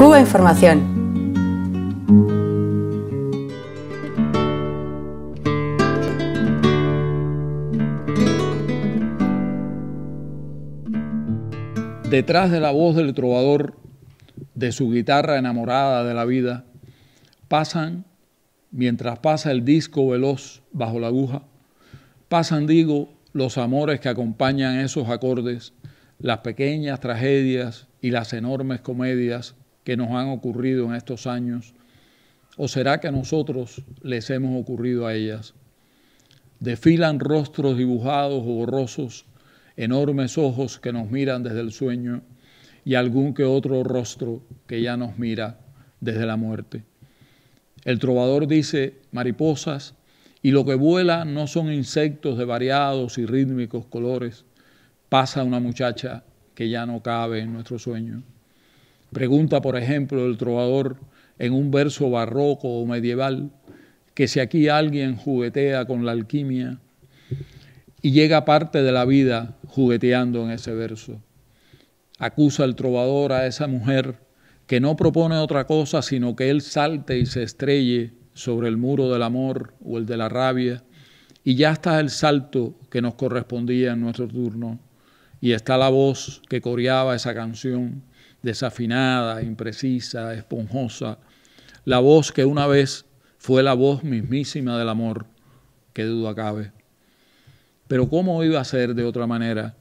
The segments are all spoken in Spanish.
Cuba Información. Detrás de la voz del trovador, de su guitarra enamorada de la vida, pasan, mientras pasa el disco veloz bajo la aguja, pasan, digo, los amores que acompañan esos acordes, las pequeñas tragedias y las enormes comedias que nos han ocurrido en estos años? ¿O será que a nosotros les hemos ocurrido a ellas? Desfilan rostros dibujados o borrosos, enormes ojos que nos miran desde el sueño y algún que otro rostro que ya nos mira desde la muerte. El trovador dice mariposas y lo que vuela no son insectos de variados y rítmicos colores. Pasa una muchacha que ya no cabe en nuestro sueño. Pregunta, por ejemplo, el trovador en un verso barroco o medieval, que si aquí alguien juguetea con la alquimia y llega parte de la vida jugueteando en ese verso. Acusa el trovador a esa mujer que no propone otra cosa sino que él salte y se estrelle sobre el muro del amor o el de la rabia, y ya está el salto que nos correspondía en nuestro turno, y está la voz que coreaba esa canción, desafinada, imprecisa, esponjosa, la voz que una vez fue la voz mismísima del amor, que duda cabe. Pero ¿cómo iba a ser de otra manera?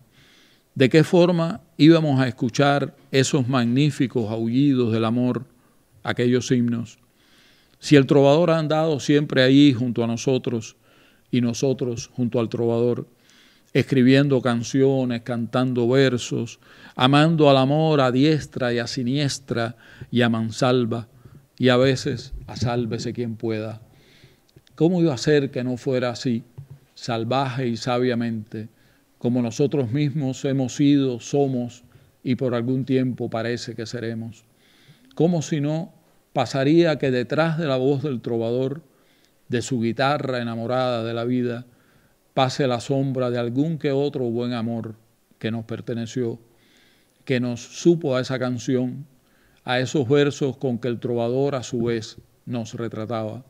¿De qué forma íbamos a escuchar esos magníficos aullidos del amor, aquellos himnos? Si el trovador ha andado siempre ahí junto a nosotros y nosotros junto al trovador, escribiendo canciones, cantando versos, amando al amor a diestra y a siniestra y a mansalva, y a veces a sálvese quien pueda. ¿Cómo iba a ser que no fuera así, salvaje y sabiamente, como nosotros mismos hemos sido, somos y por algún tiempo parece que seremos? ¿Cómo si no pasaría que detrás de la voz del trovador, de su guitarra enamorada de la vida, pase la sombra de algún que otro buen amor que nos perteneció, que nos supo a esa canción, a esos versos con que el trovador a su vez nos retrataba.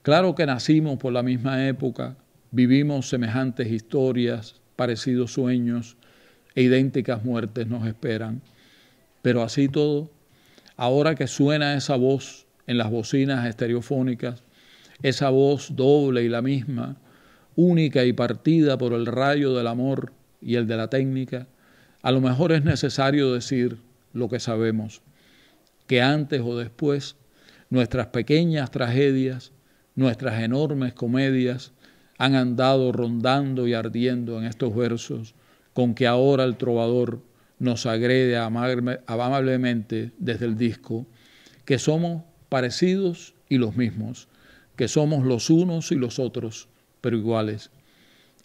Claro que nacimos por la misma época, vivimos semejantes historias, parecidos sueños e idénticas muertes nos esperan. Pero así todo, ahora que suena esa voz en las bocinas estereofónicas, esa voz doble y la misma, única y partida por el rayo del amor y el de la técnica, a lo mejor es necesario decir lo que sabemos, que antes o después nuestras pequeñas tragedias, nuestras enormes comedias, han andado rondando y ardiendo en estos versos con que ahora el trovador nos agrede amablemente desde el disco, que somos parecidos y los mismos, que somos los unos y los otros, pero iguales.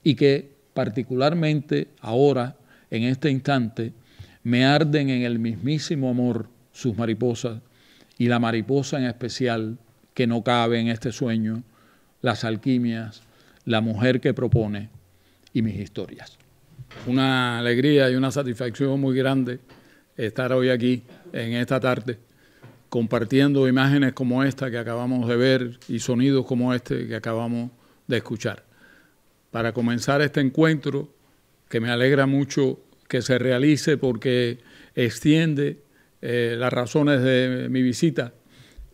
Y que particularmente ahora, en este instante, me arden en el mismísimo amor sus mariposas y la mariposa en especial que no cabe en este sueño, las alquimias, la mujer que propone y mis historias. Una alegría y una satisfacción muy grande estar hoy aquí en esta tarde compartiendo imágenes como esta que acabamos de ver y sonidos como este que acabamos de escuchar. Para comenzar este encuentro, que me alegra mucho que se realice porque extiende eh, las razones de mi visita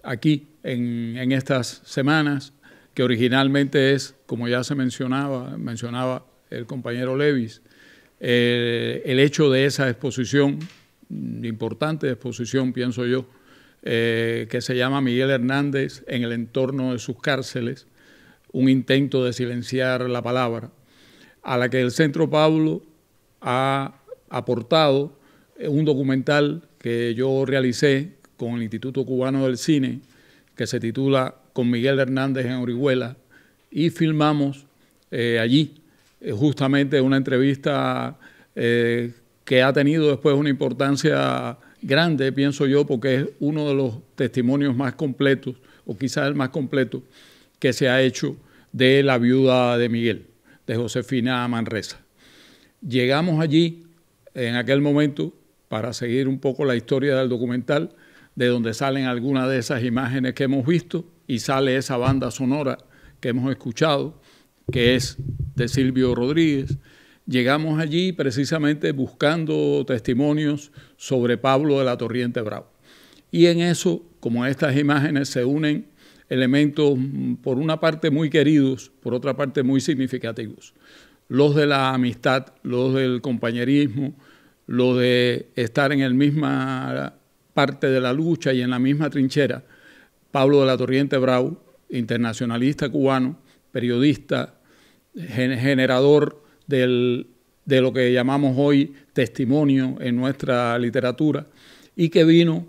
aquí en, estas semanas, que originalmente es, como ya se mencionaba, mencionaba el compañero Levis, eh, el hecho de esa exposición, importante exposición, pienso yo, eh, que se llama Miguel Hernández en el entorno de sus cárceles, un intento de silenciar la palabra, a la que el Centro Pablo ha aportado eh, un documental que yo realicé con el Instituto Cubano del Cine, que se titula Con Miguel Hernández en Orihuela, y filmamos eh, allí eh, justamente una entrevista que ha tenido después una importancia grande, pienso yo, porque es uno de los testimonios más completos, o quizás el más completo, que se ha hecho de la viuda de Miguel, de Josefina Manresa. Llegamos allí en aquel momento para seguir un poco la historia del documental, de donde salen algunas de esas imágenes que hemos visto y sale esa banda sonora que hemos escuchado, que es de Silvio Rodríguez. Llegamos allí precisamente buscando testimonios sobre Pablo de la Torriente Bravo. Y en eso, como estas imágenes se unen elementos, mm, por una parte muy queridos, por otra parte muy significativos. Los de la amistad, los del compañerismo, los de estar en la misma parte de la lucha y en la misma trinchera. Pablo de la Torriente Brau, internacionalista cubano, periodista, generador de lo que llamamos hoy testimonio en nuestra literatura, y que vino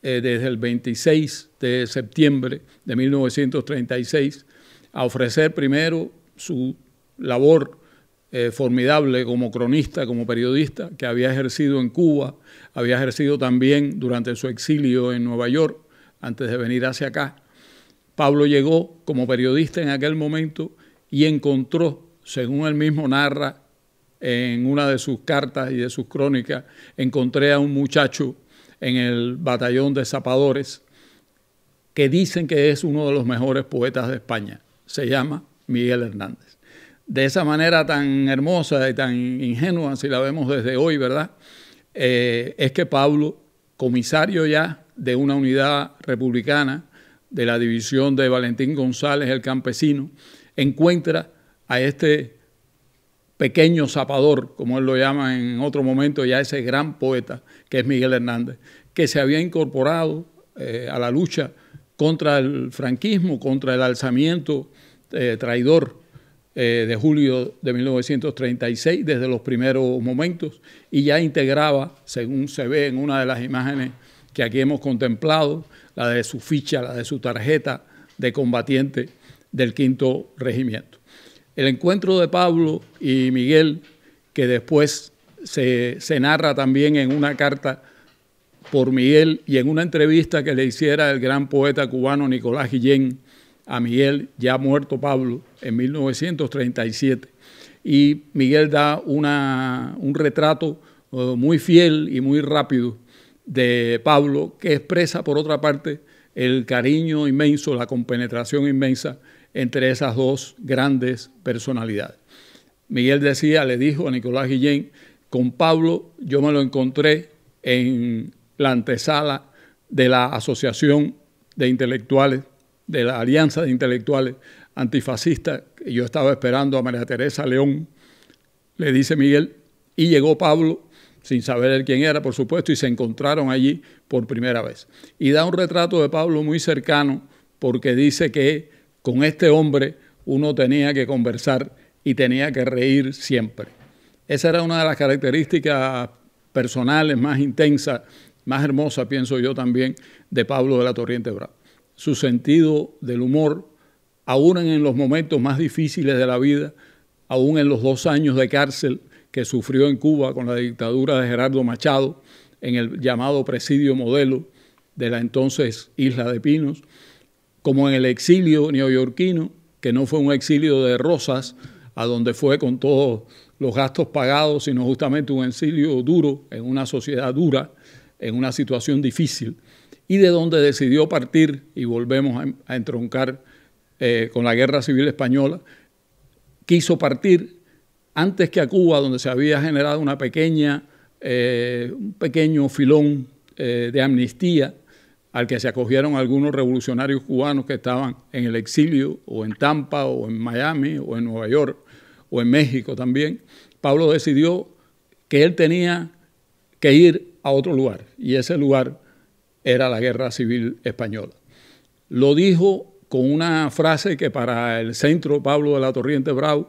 eh, desde el 26 de septiembre de 1936 a ofrecer primero su labor eh, formidable como cronista, como periodista, que había ejercido en Cuba, había ejercido también durante su exilio en Nueva York, antes de venir hacia acá. Pablo llegó como periodista en aquel momento y encontró, según él mismo narra en una de sus cartas y de sus crónicas, encontré a un muchacho en el batallón de zapadores, que dicen que es uno de los mejores poetas de España. Se llama Miguel Hernández. De esa manera tan hermosa y tan ingenua, si la vemos desde hoy, ¿verdad? Eh, es que Pablo, comisario ya de una unidad republicana, de la división de Valentín González, el campesino, encuentra a este pequeño zapador, como él lo llama en otro momento, ya ese gran poeta que es Miguel Hernández, que se había incorporado eh, a la lucha contra el franquismo, contra el alzamiento eh, traidor eh, de julio de 1936, desde los primeros momentos, y ya integraba, según se ve en una de las imágenes que aquí hemos contemplado, la de su ficha, la de su tarjeta de combatiente del quinto regimiento. El encuentro de Pablo y Miguel, que después se, narra también en una carta por Miguel y en una entrevista que le hiciera el gran poeta cubano Nicolás Guillén a Miguel, ya muerto Pablo, en 1937. Y Miguel da una, un retrato eh, muy fiel y muy rápido de Pablo, que expresa, por otra parte, el cariño inmenso, la compenetración inmensa entre esas dos grandes personalidades. Miguel decía, le dijo a Nicolás Guillén, con Pablo yo me lo encontré en la antesala de la Asociación de Intelectuales, de la Alianza de Intelectuales Antifascistas, que yo estaba esperando a María Teresa León, le dice Miguel, y llegó Pablo, sin saber él quién era, por supuesto, y se encontraron allí por primera vez. Y da un retrato de Pablo muy cercano, porque dice que con este hombre uno tenía que conversar y tenía que reír siempre. Esa era una de las características personales más intensas, más hermosas, pienso yo también, de Pablo de la Torriente Bravo. Su sentido del humor, aún en los momentos más difíciles de la vida, aún en los dos años de cárcel que sufrió en Cuba con la dictadura de Gerardo Machado, en el llamado presidio modelo de la entonces Isla de Pinos, como en el exilio neoyorquino, que no fue un exilio de rosas, a donde fue con todos los gastos pagados, sino justamente un exilio duro, en una sociedad dura, en una situación difícil, y de donde decidió partir, y volvemos a, entroncar eh, con la Guerra Civil Española, quiso partir antes que a Cuba, donde se había generado una pequeña, eh, un pequeño filón eh, de amnistía, al que se acogieron algunos revolucionarios cubanos que estaban en el exilio, o en Tampa, o en Miami, o en Nueva York, o en México también, Pablo decidió que él tenía que ir a otro lugar, y ese lugar era la Guerra Civil Española. Lo dijo con una frase que para el centro Pablo de la Torriente Brau,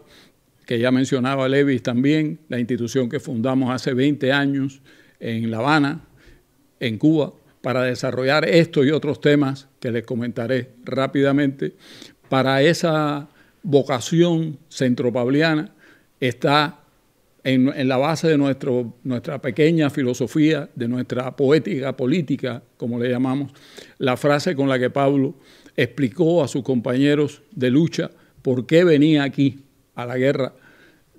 que ya mencionaba Levis también, la institución que fundamos hace 20 años en La Habana, en Cuba, para desarrollar esto y otros temas que les comentaré rápidamente. Para esa vocación centropabliana está en, la base de nuestro, nuestra pequeña filosofía, de nuestra poética política, como le llamamos, la frase con la que Pablo explicó a sus compañeros de lucha por qué venía aquí a la guerra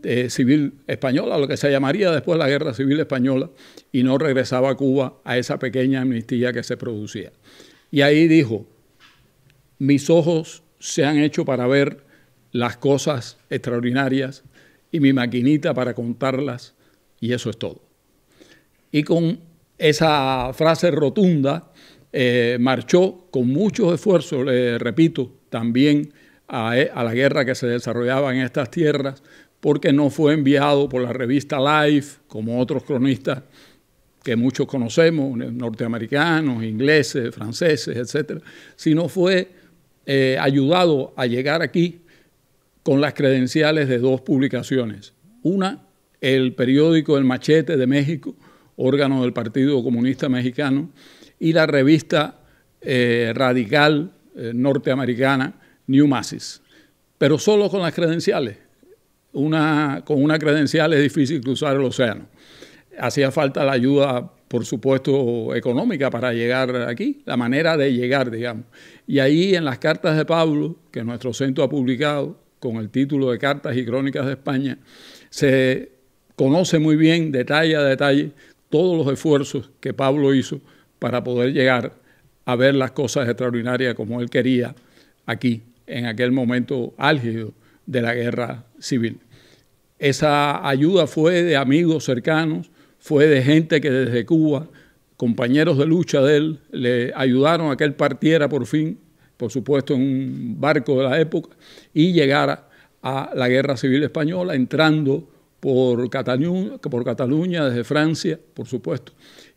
eh, civil española, lo que se llamaría después la guerra civil española, y no regresaba a Cuba a esa pequeña amnistía que se producía. Y ahí dijo, mis ojos se han hecho para ver las cosas extraordinarias y mi maquinita para contarlas, y eso es todo. Y con esa frase rotunda, eh, marchó con muchos esfuerzos, le repito, también a la guerra que se desarrollaba en estas tierras, porque no fue enviado por la revista Life, como otros cronistas que muchos conocemos, norteamericanos, ingleses, franceses, etcétera, sino fue eh, ayudado a llegar aquí con las credenciales de dos publicaciones. Una, el periódico El Machete de México, órgano del Partido Comunista Mexicano, y la revista eh, radical eh, norteamericana New Masses, pero solo con las credenciales una, con una credencial es difícil cruzar el océano. Hacía falta la ayuda, por supuesto, económica para llegar aquí, la manera de llegar, digamos. Y ahí en las cartas de Pablo, que nuestro centro ha publicado con el título de Cartas y Crónicas de España, se conoce muy bien, detalle a detalle, todos los esfuerzos que Pablo hizo para poder llegar a ver las cosas extraordinarias como él quería aquí, en aquel momento álgido de la guerra civil. Esa ayuda fue de amigos cercanos, fue de gente que desde Cuba, compañeros de lucha de él, le ayudaron a que él partiera por fin, por supuesto en un barco de la época, y llegara a la guerra civil española, entrando por Cataluña, desde Francia, por supuesto,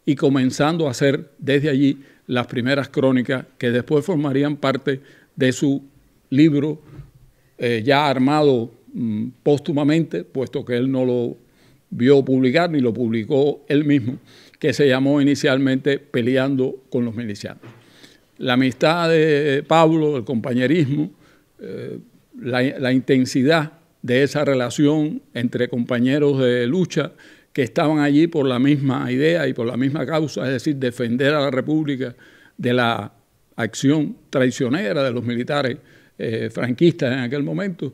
y comenzando a hacer desde allí las primeras crónicas que después formarían parte de su libro eh, ya armado Mm, póstumamente, puesto que él no lo vio publicar ni lo publicó él mismo, que se llamó inicialmente Peleando con los milicianos. La amistad de Pablo, el compañerismo, eh, la, intensidad de esa relación entre compañeros de lucha que estaban allí por la misma idea y por la misma causa, es decir, defender a la República de la acción traicionera de los militares eh, franquistas en aquel momento,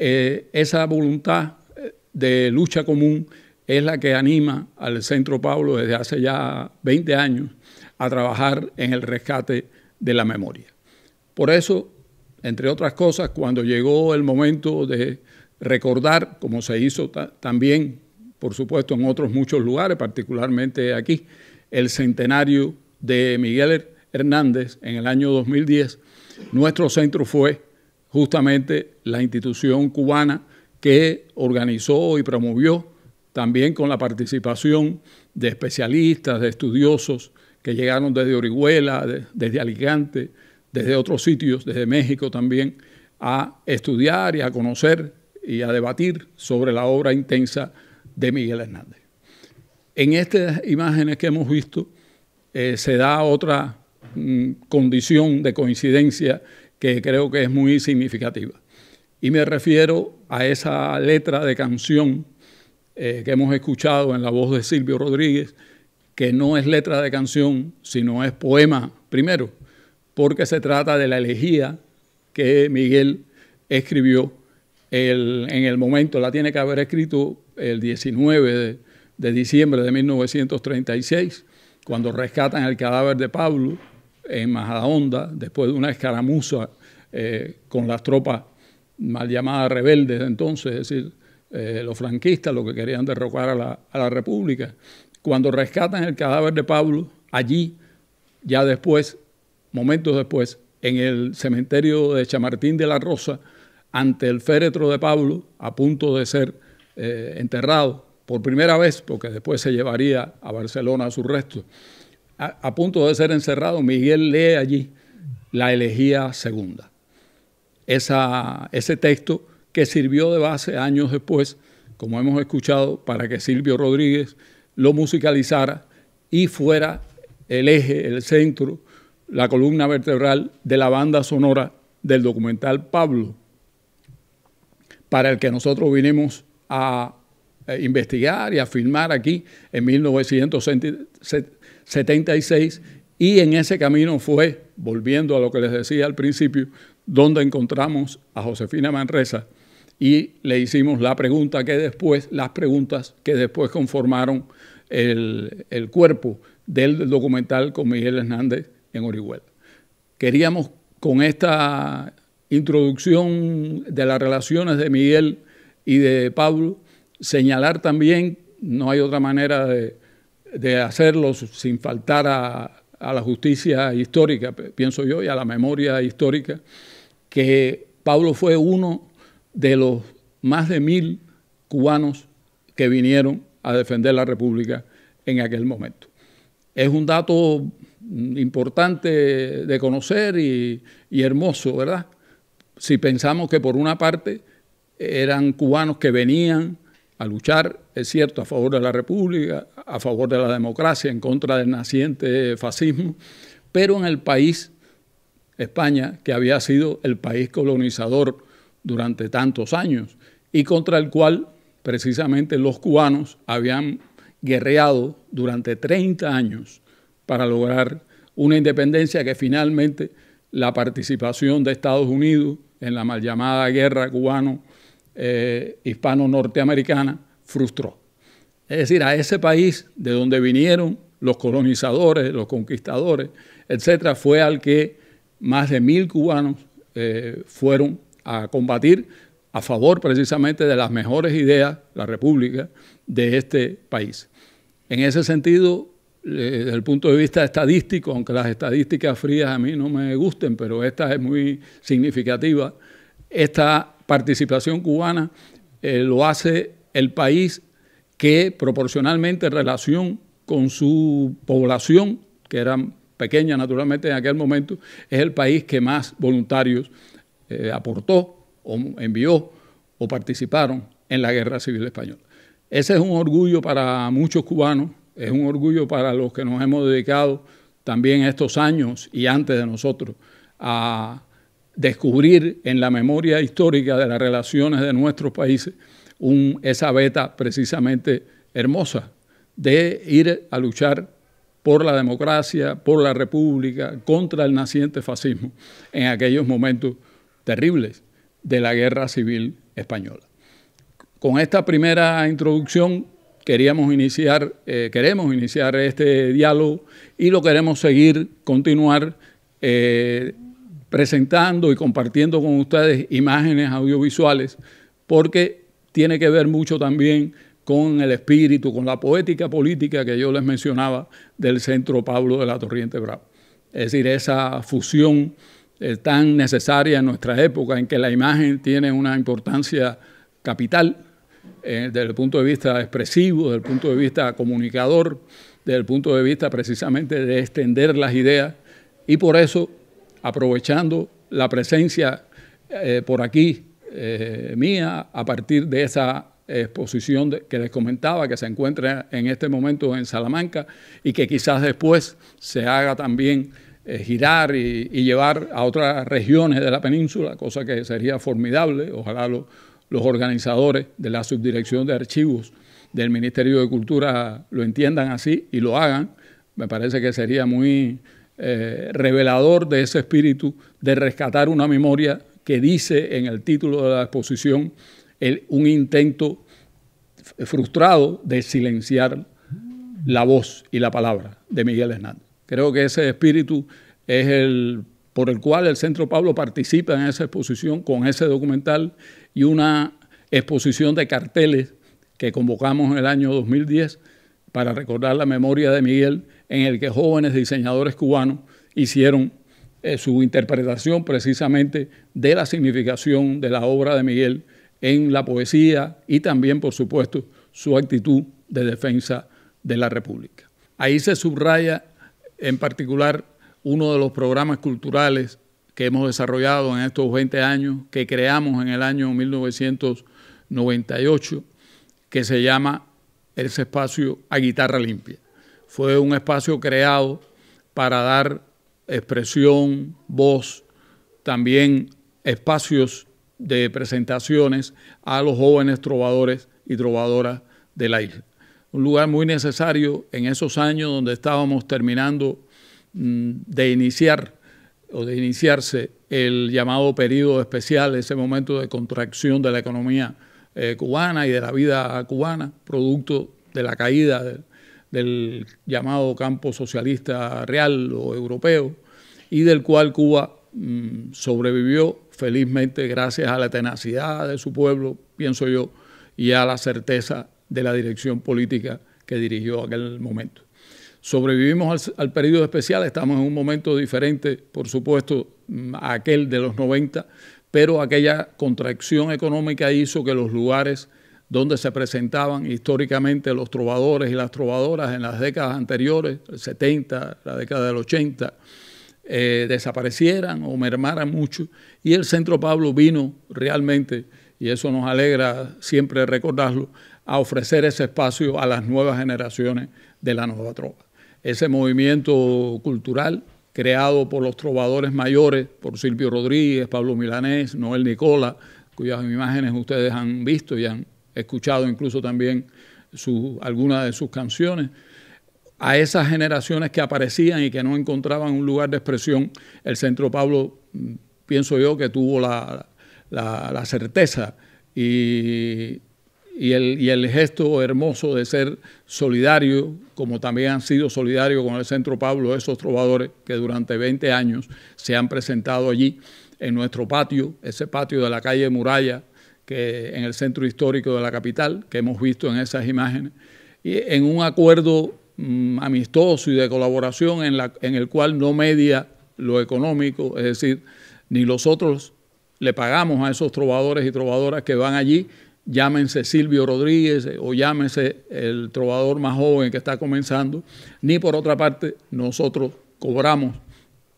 eh, esa voluntad eh, de lucha común es la que anima al Centro Pablo desde hace ya 20 años a trabajar en el rescate de la memoria. Por eso, entre otras cosas, cuando llegó el momento de recordar, como se hizo también, por supuesto, en otros muchos lugares, particularmente aquí, el centenario de Miguel Hernández en el año 2010, nuestro centro fue justamente la institución cubana que organizó y promovió, también con la participación de especialistas, de estudiosos que llegaron desde Orihuela, desde Alicante, desde otros sitios, desde México también, a estudiar y a conocer y a debatir sobre la obra intensa de Miguel Hernández. En estas imágenes que hemos visto eh, se da otra mm, condición de coincidencia que creo que es muy significativa. Y me refiero a esa letra de canción eh, que hemos escuchado en la voz de Silvio Rodríguez, que no es letra de canción, sino es poema primero, porque se trata de la elegía que Miguel escribió en el momento, la tiene que haber escrito el 19 de, de diciembre de 1936, cuando rescatan el cadáver de Pablo en Majadahonda, después de una escaramuza eh, con las tropas mal llamadas rebeldes de entonces, es decir, eh, los franquistas, los que querían derrocar a la, República. Cuando rescatan el cadáver de Pablo, allí, ya después, momentos después, en el cementerio de Chamartín de la Rosa, ante el féretro de Pablo, a punto de ser eh, enterrado por primera vez, porque después se llevaría a Barcelona a su resto a, punto de ser encerrado, Miguel lee allí la elegía segunda. ese texto que sirvió de base años después, como hemos escuchado, para que Silvio Rodríguez lo musicalizara y fuera el eje, el centro, la columna vertebral de la banda sonora del documental Pablo, para el que nosotros vinimos a eh, investigar y a filmar aquí en 1970. 76 y en ese camino fue, volviendo a lo que les decía al principio, donde encontramos a Josefina Manresa y le hicimos la pregunta que después, las preguntas que después conformaron el, el cuerpo del documental con Miguel Hernández en Orihuela. Queríamos con esta introducción de las relaciones de Miguel y de Pablo señalar también, no hay otra manera de, de hacerlo sin faltar a, la justicia histórica, pienso yo, y a la memoria histórica, que Pablo fue uno de los más de mil cubanos que vinieron a defender la República en aquel momento. Es un dato importante de conocer y hermoso, ¿verdad? Si pensamos que por una parte eran cubanos que venían a luchar, es cierto, a favor de la República, a favor de la democracia, en contra del naciente fascismo, pero en el país, España, que había sido el país colonizador durante tantos años y contra el cual precisamente los cubanos habían guerreado durante 30 años para lograr una independencia que finalmente la participación de Estados Unidos en la mal llamada guerra cubana eh, hispano-norteamericana frustró. Es decir, a ese país de donde vinieron los colonizadores, los conquistadores, etcétera, fue al que más de mil cubanos eh, fueron a combatir a favor precisamente de las mejores ideas, la República, de este país. En ese sentido, eh, desde el punto de vista estadístico, aunque las estadísticas frías a mí no me gusten, pero esta es muy significativa, esta participación cubana eh, lo hace el país que proporcionalmente en relación con su población, que era pequeña naturalmente en aquel momento, es el país que más voluntarios eh, aportó o envió o participaron en la guerra civil española. Ese es un orgullo para muchos cubanos, es un orgullo para los que nos hemos dedicado también estos años y antes de nosotros a descubrir en la memoria histórica de las relaciones de nuestros países un, esa beta precisamente hermosa de ir a luchar por la democracia, por la república, contra el naciente fascismo en aquellos momentos terribles de la guerra civil española. Con esta primera introducción queríamos iniciar, eh, queremos iniciar este diálogo y lo queremos seguir, continuar. Eh, presentando y compartiendo con ustedes imágenes audiovisuales, porque tiene que ver mucho también con el espíritu, con la poética política que yo les mencionaba del Centro Pablo de la Torriente Bravo. Es decir, esa fusión eh, tan necesaria en nuestra época en que la imagen tiene una importancia capital eh, desde el punto de vista expresivo, desde el punto de vista comunicador, desde el punto de vista precisamente de extender las ideas y por eso aprovechando la presencia eh, por aquí eh, mía a partir de esa exposición que les comentaba, que se encuentra en este momento en Salamanca y que quizás después se haga también eh, girar y, llevar a otras regiones de la península, cosa que sería formidable. Ojalá los organizadores de la subdirección de archivos del Ministerio de Cultura lo entiendan así y lo hagan. Me parece que sería muy, eh, revelador de ese espíritu de rescatar una memoria que dice en el título de la exposición un intento frustrado de silenciar la voz y la palabra de Miguel Hernández. Creo que ese espíritu es el por el cual el Centro Pablo participa en esa exposición con ese documental y una exposición de carteles que convocamos en el año 2010 para recordar la memoria de Miguel en el que jóvenes diseñadores cubanos hicieron eh, su interpretación precisamente de la significación de la obra de Miguel en la poesía y también, por supuesto, su actitud de defensa de la República. Ahí se subraya en particular uno de los programas culturales que hemos desarrollado en estos 20 años, que creamos en el año 1998, que se llama El espacio a guitarra limpia. Fue un espacio creado para dar expresión, voz, también espacios de presentaciones a los jóvenes trovadores y trovadoras de la isla. Un lugar muy necesario en esos años donde estábamos terminando mm, de iniciar o de iniciarse el llamado periodo especial, ese momento de contracción de la economía eh, cubana y de la vida cubana, producto de la caída del, del llamado campo socialista real o europeo, y del cual Cuba mm, sobrevivió felizmente gracias a la tenacidad de su pueblo, pienso yo, y a la certeza de la dirección política que dirigió aquel momento. Sobrevivimos al, al periodo especial, estamos en un momento diferente, por supuesto, mm, a aquel de los 90, pero aquella contracción económica hizo que los lugares donde se presentaban históricamente los trovadores y las trovadoras en las décadas anteriores, el 70, la década del 80, eh, desaparecieran o mermaran mucho. Y el Centro Pablo vino realmente, y eso nos alegra siempre recordarlo, a ofrecer ese espacio a las nuevas generaciones de la nueva trova. Ese movimiento cultural creado por los trovadores mayores, por Silvio Rodríguez, Pablo Milanés, Noel Nicola, cuyas imágenes ustedes han visto y han he escuchado incluso también algunas de sus canciones, a esas generaciones que aparecían y que no encontraban un lugar de expresión, el Centro Pablo, mm, pienso yo, que tuvo la, certeza y, el, y, el, gesto hermoso de ser solidario, como también han sido solidarios con el Centro Pablo esos trovadores que durante 20 años se han presentado allí en nuestro patio, ese patio de la calle Muralla, en el centro histórico de la capital, que hemos visto en esas imágenes, y en un acuerdo mm, amistoso y de colaboración en, la, en el cual no media lo económico, es decir, ni nosotros le pagamos a esos trovadores y trovadoras que van allí, llámense Silvio Rodríguez eh, o llámense el trovador más joven que está comenzando, ni por otra parte nosotros cobramos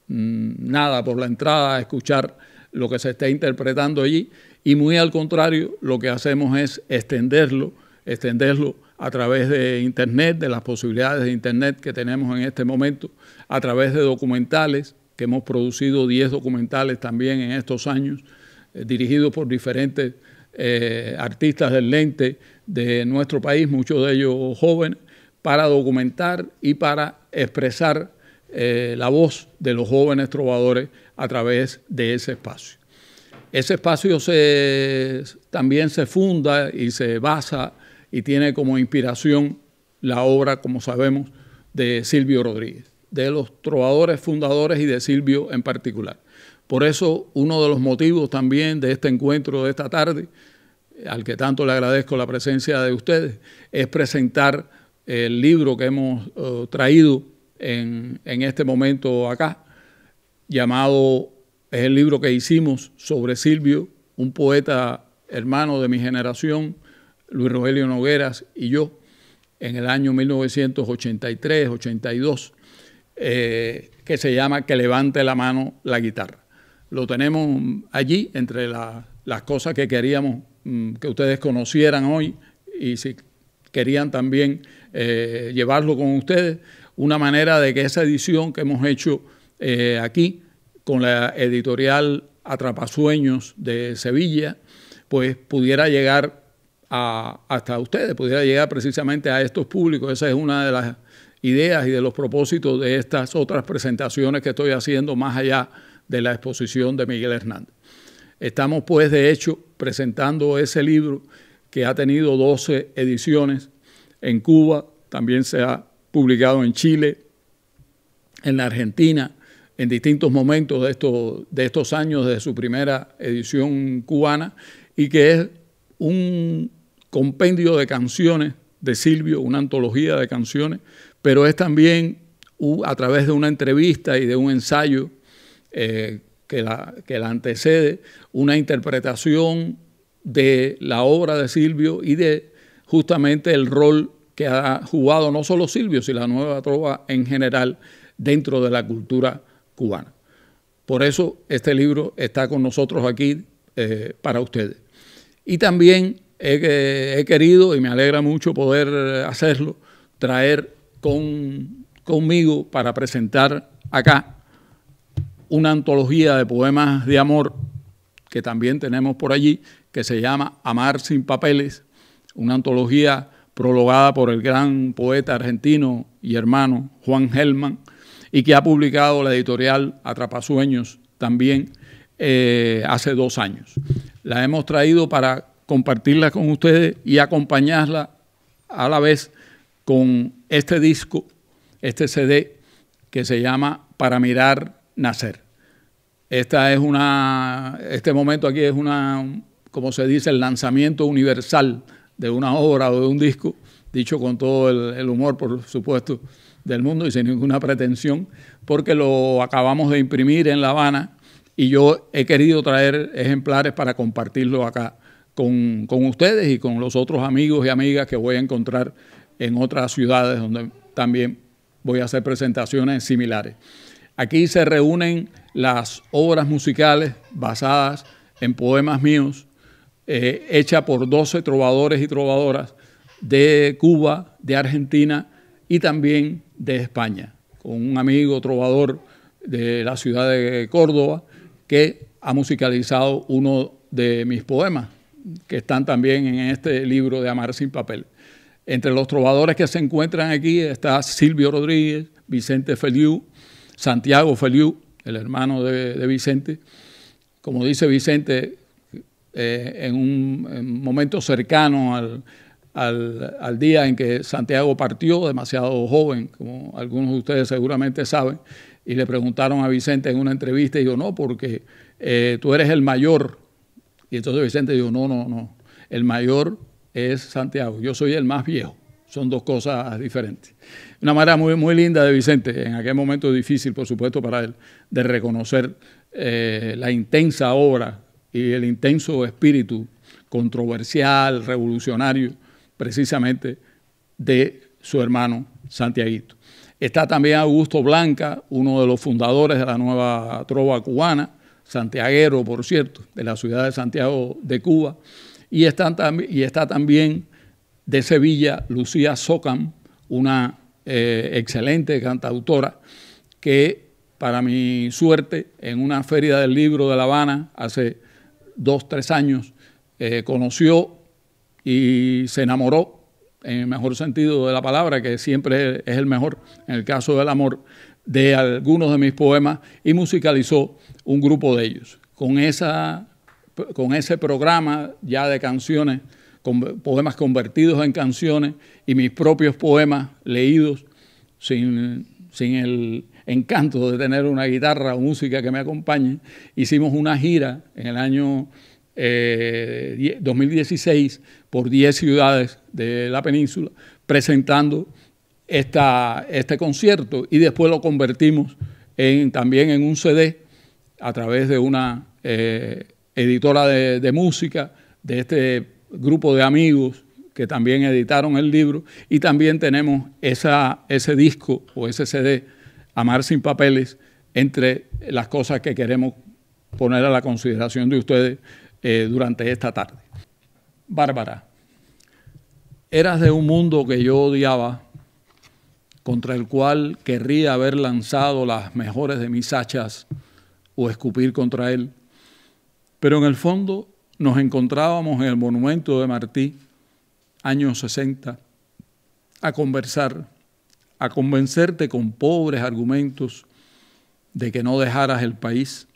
mm, nada por la entrada a escuchar lo que se está interpretando allí, y muy al contrario, lo que hacemos es extenderlo, extenderlo a través de Internet, de las posibilidades de Internet que tenemos en este momento, a través de documentales, que hemos producido 10 documentales también en estos años, eh, dirigidos por diferentes eh, artistas del lente de nuestro país, muchos de ellos jóvenes, para documentar y para expresar eh, la voz de los jóvenes trovadores a través de ese espacio. Ese espacio se, también se funda y se basa y tiene como inspiración la obra, como sabemos, de Silvio Rodríguez, de los trovadores fundadores y de Silvio en particular. Por eso, uno de los motivos también de este encuentro de esta tarde, al que tanto le agradezco la presencia de ustedes, es presentar el libro que hemos eh, traído en este momento acá, llamado es el libro que hicimos sobre Silvio, un poeta hermano de mi generación, Luis Rogelio Nogueras y yo, en el año 1983, 82, eh, que se llama Que levante la mano la guitarra. Lo tenemos allí entre las cosas que queríamos mm, que ustedes conocieran hoy y si querían también eh, llevarlo con ustedes, una manera de que esa edición que hemos hecho eh, aquí con la editorial Atrapasueños de Sevilla, pues pudiera llegar hasta ustedes, pudiera llegar precisamente a estos públicos. Esa es una de las ideas y de los propósitos de estas otras presentaciones que estoy haciendo más allá de la exposición de Miguel Hernández. Estamos pues de hecho presentando ese libro que ha tenido 12 ediciones en Cuba, también se ha publicado en Chile, en la Argentina, en distintos momentos de, estos, de estos años de su primera edición cubana y que es un compendio de canciones de Silvio, una antología de canciones, pero es también a través de una entrevista y de un ensayo eh, que, la, que la antecede, una interpretación de la obra de Silvio y de justamente el rol que ha jugado no solo Silvio, sino la nueva trova en general dentro de la cultura por eso este libro está con nosotros aquí eh, para ustedes. Y también he, querido, y me alegra mucho poder eh, hacerlo, traer con, conmigo para presentar acá una antología de poemas de amor que también tenemos por allí, que se llama Amar sin papeles, una antología prologada por el gran poeta argentino y hermano Juan Gelman, y que ha publicado la editorial Atrapasueños también eh, hace dos años. La hemos traído para compartirla con ustedes y acompañarla a la vez con este disco, este CD que se llama Para mirar nacer. Esta es una, este momento aquí es una, como se dice, el lanzamiento universal de una obra o de un disco, dicho con todo el humor, por supuesto, del mundo y sin ninguna pretensión, porque lo acabamos de imprimir en La Habana y yo he querido traer ejemplares para compartirlo acá con, ustedes y con los otros amigos y amigas que voy a encontrar en otras ciudades donde también voy a hacer presentaciones similares. Aquí se reúnen las obras musicales basadas en poemas míos, eh, hechas por 12 trovadores y trovadoras de Cuba, de Argentina y también de España, con un amigo trovador de la ciudad de Córdoba que ha musicalizado uno de mis poemas, que están también en este libro de Amar sin papel. Entre los trovadores que se encuentran aquí está Silvio Rodríguez, Vicente Feliu, Santiago Feliu, el hermano de, Vicente. Como dice Vicente, eh, en un momento cercano al, al, día en que Santiago partió, demasiado joven, como algunos de ustedes seguramente saben, y le preguntaron a Vicente en una entrevista, y dijo, no, porque eh, tú eres el mayor. Y entonces Vicente dijo, no, no, no, el mayor es Santiago, yo soy el más viejo. Son dos cosas diferentes. Una manera muy, muy linda de Vicente, en aquel momento difícil, por supuesto, para él, de reconocer eh, la intensa obra y el intenso espíritu controversial, revolucionario, precisamente de su hermano Santiaguito. Está también Augusto Blanca, uno de los fundadores de la nueva trova cubana, santiaguero, por cierto, de la ciudad de Santiago de Cuba. Y, y está también de Sevilla Lucía Socam, una eh, excelente cantautora que, para mi suerte, en una feria del libro de La Habana hace dos, tres años, eh, conoció y se enamoró, en el mejor sentido de la palabra, que siempre es el mejor, en el caso del amor, de algunos de mis poemas y musicalizó un grupo de ellos. Con, esa, con ese programa ya de canciones, con poemas convertidos en canciones y mis propios poemas leídos sin, sin el encanto de tener una guitarra o música que me acompañe, hicimos una gira en el año 2016 eh, por 10 ciudades de la península, presentando este concierto y después lo convertimos en, también en un CD a través de una eh, editora de, música, de este grupo de amigos que también editaron el libro y también tenemos esa, ese disco o ese CD, Amar sin papeles, entre las cosas que queremos poner a la consideración de ustedes eh, durante esta tarde. Bárbara, eras de un mundo que yo odiaba, contra el cual querría haber lanzado las mejores de mis hachas o escupir contra él, pero en el fondo nos encontrábamos en el monumento de Martí, años 60, a conversar, a convencerte con pobres argumentos de que no dejaras el país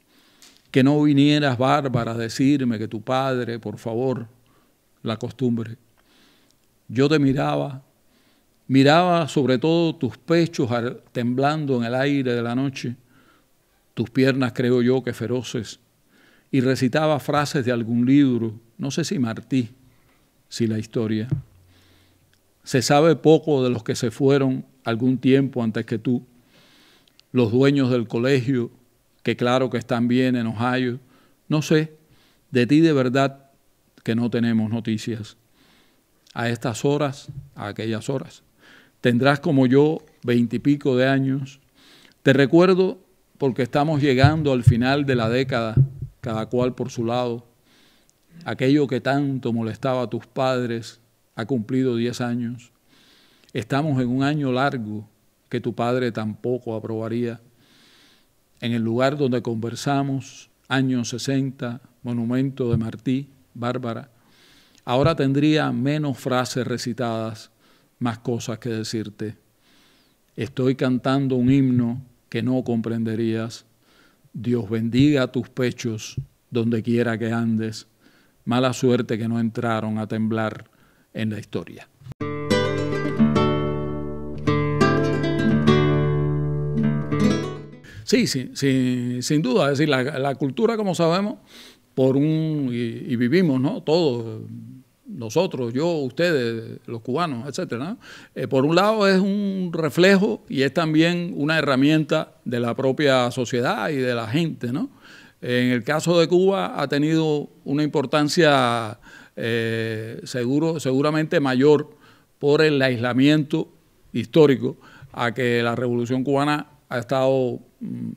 que no vinieras bárbara a decirme que tu padre, por favor, la costumbre. Yo te miraba, miraba sobre todo tus pechos temblando en el aire de la noche, tus piernas creo yo que feroces, y recitaba frases de algún libro, no sé si Martí, si la historia. Se sabe poco de los que se fueron algún tiempo antes que tú, los dueños del colegio, que claro que están bien en Ohio. No sé, de ti de verdad que no tenemos noticias. A estas horas, a aquellas horas, tendrás como yo veintipico de años. Te recuerdo porque estamos llegando al final de la década, cada cual por su lado. Aquello que tanto molestaba a tus padres ha cumplido diez años. Estamos en un año largo que tu padre tampoco aprobaría en el lugar donde conversamos, años 60, monumento de Martí, Bárbara, ahora tendría menos frases recitadas, más cosas que decirte. Estoy cantando un himno que no comprenderías. Dios bendiga tus pechos donde quiera que andes. Mala suerte que no entraron a temblar en la historia. Sí, sí, sin duda. Es decir, la, cultura, como sabemos, por un y, vivimos, ¿no? Todos, nosotros, yo, ustedes, los cubanos, etcétera. ¿no? Eh, por un lado es un reflejo y es también una herramienta de la propia sociedad y de la gente, ¿no? En el caso de Cuba ha tenido una importancia eh, seguro, seguramente mayor por el aislamiento histórico a que la revolución cubana ha estado mm,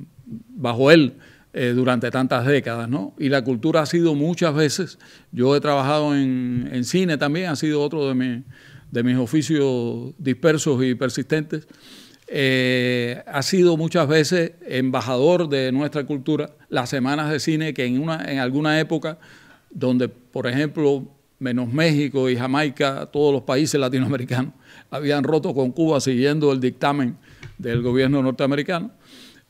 bajo él eh, durante tantas décadas, ¿no? Y la cultura ha sido muchas veces, yo he trabajado en, cine también, ha sido otro de, de mis oficios dispersos y persistentes, eh, ha sido muchas veces embajador de nuestra cultura, las semanas de cine que en, una, en alguna época donde, por ejemplo, menos México y Jamaica, todos los países latinoamericanos habían roto con Cuba siguiendo el dictamen del gobierno norteamericano.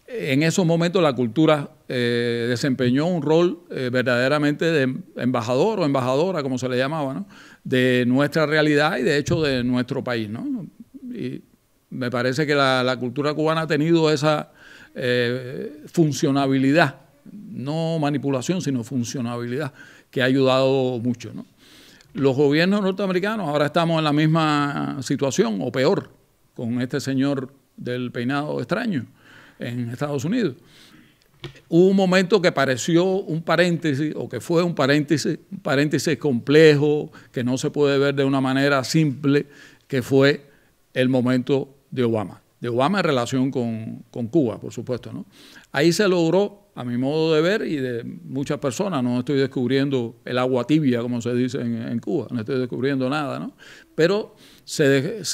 En esos momentos la cultura eh, desempeñó un rol eh, verdaderamente de embajador o embajadora, como se le llamaba, ¿no? de nuestra realidad y de hecho de nuestro país. Y me parece que la, cultura cubana ha tenido esa eh, funcionabilidad, no manipulación, sino funcionabilidad, que ha ayudado mucho. ¿no? Los gobiernos norteamericanos, ahora estamos en la misma situación, o peor, con este señor del peinado extraño en Estados Unidos. Hubo un momento que pareció un paréntesis, o que fue un paréntesis, paréntesis complejo, que no se puede ver de una manera simple, que fue el momento de Obama. De Obama en relación con, con Cuba, por supuesto, ¿no? Ahí se logró, a mi modo de ver y de muchas personas, no estoy descubriendo el agua tibia, como se dice en, Cuba, no estoy descubriendo nada, ¿no? Pero se,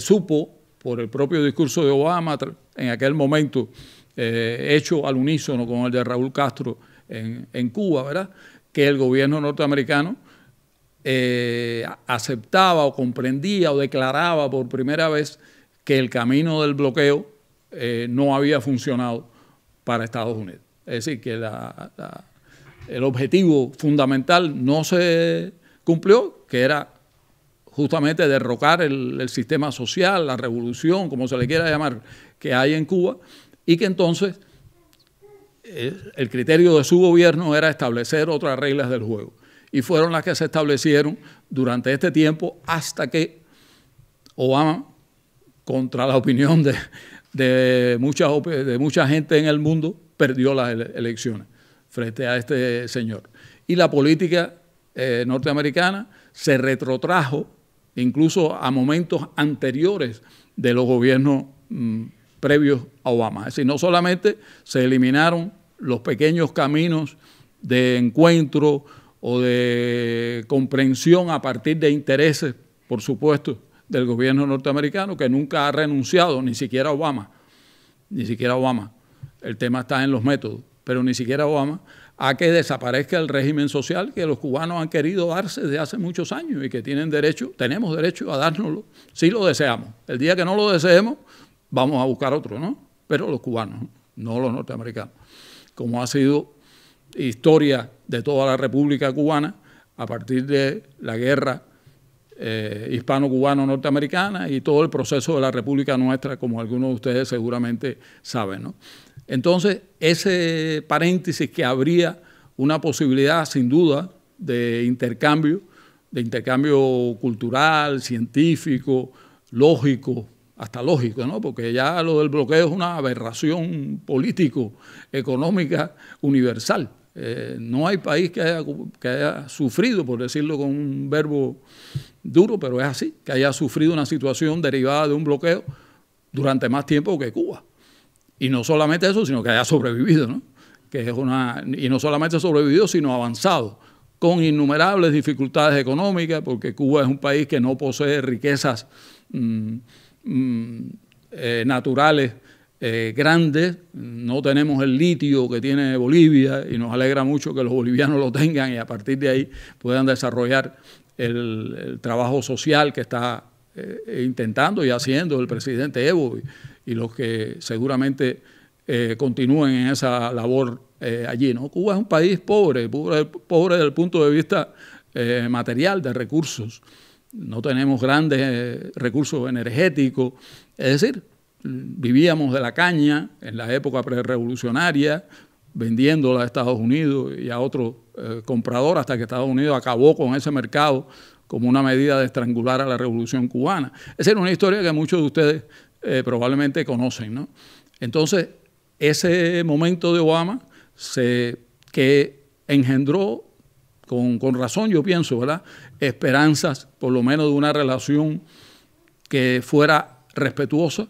supo por el propio discurso de Obama en aquel momento, eh, hecho al unísono con el de Raúl Castro en, Cuba, ¿verdad? Que el gobierno norteamericano eh, aceptaba o comprendía o declaraba por primera vez que el camino del bloqueo eh, no había funcionado para Estados Unidos. Es decir, que el objetivo fundamental no se cumplió, que era justamente derrocar el, sistema social, la revolución, como se le quiera llamar, que hay en Cuba, y que entonces eh, el criterio de su gobierno era establecer otras reglas del juego. Y fueron las que se establecieron durante este tiempo hasta que Obama, contra la opinión de, de mucha, de mucha gente en el mundo perdió las elecciones frente a este señor. Y la política eh, norteamericana se retrotrajo incluso a momentos anteriores de los gobiernos mm, previos a Obama. Es decir, no solamente se eliminaron los pequeños caminos de encuentro o de comprensión a partir de intereses, por supuesto, del gobierno norteamericano que nunca ha renunciado, ni siquiera Obama, ni siquiera Obama, el tema está en los métodos, pero ni siquiera Obama, a que desaparezca el régimen social que los cubanos han querido darse desde hace muchos años y que tienen derecho, tenemos derecho a dárnoslo si lo deseamos. El día que no lo deseemos, vamos a buscar otro, ¿no? Pero los cubanos, no los norteamericanos. Como ha sido historia de toda la República Cubana, a partir de la guerra eh, hispano-cubano-norteamericana y todo el proceso de la República Nuestra, como algunos de ustedes seguramente saben. Entonces, ese paréntesis que habría una posibilidad sin duda de intercambio, de intercambio cultural, científico, lógico, hasta lógico, ¿no? porque ya lo del bloqueo es una aberración político, económica, universal. Eh, no hay país que haya, que haya sufrido, por decirlo con un verbo duro, pero es así, que haya sufrido una situación derivada de un bloqueo durante más tiempo que Cuba. Y no solamente eso, sino que haya sobrevivido, ¿no? Que es una, y no solamente sobrevivido, sino avanzado, con innumerables dificultades económicas, porque Cuba es un país que no posee riquezas mm, mm, eh, naturales eh, grandes, no tenemos el litio que tiene Bolivia y nos alegra mucho que los bolivianos lo tengan y a partir de ahí puedan desarrollar el, trabajo social que está eh, intentando y haciendo el presidente Evo y, los que seguramente eh, continúen en esa labor allí. ¿no? Cuba es un país pobre, pobre, pobre desde el punto de vista material, de recursos. No tenemos grandes recursos energéticos, es decir, vivíamos de la caña en la época prerevolucionaria, vendiéndola a Estados Unidos y a otro eh, comprador hasta que Estados Unidos acabó con ese mercado como una medida de estrangular a la revolución cubana. Esa era una historia que muchos de ustedes eh, probablemente conocen. ¿no? Entonces, ese momento de Obama se, que engendró, con, con razón yo pienso, ¿verdad? esperanzas por lo menos de una relación que fuera respetuosa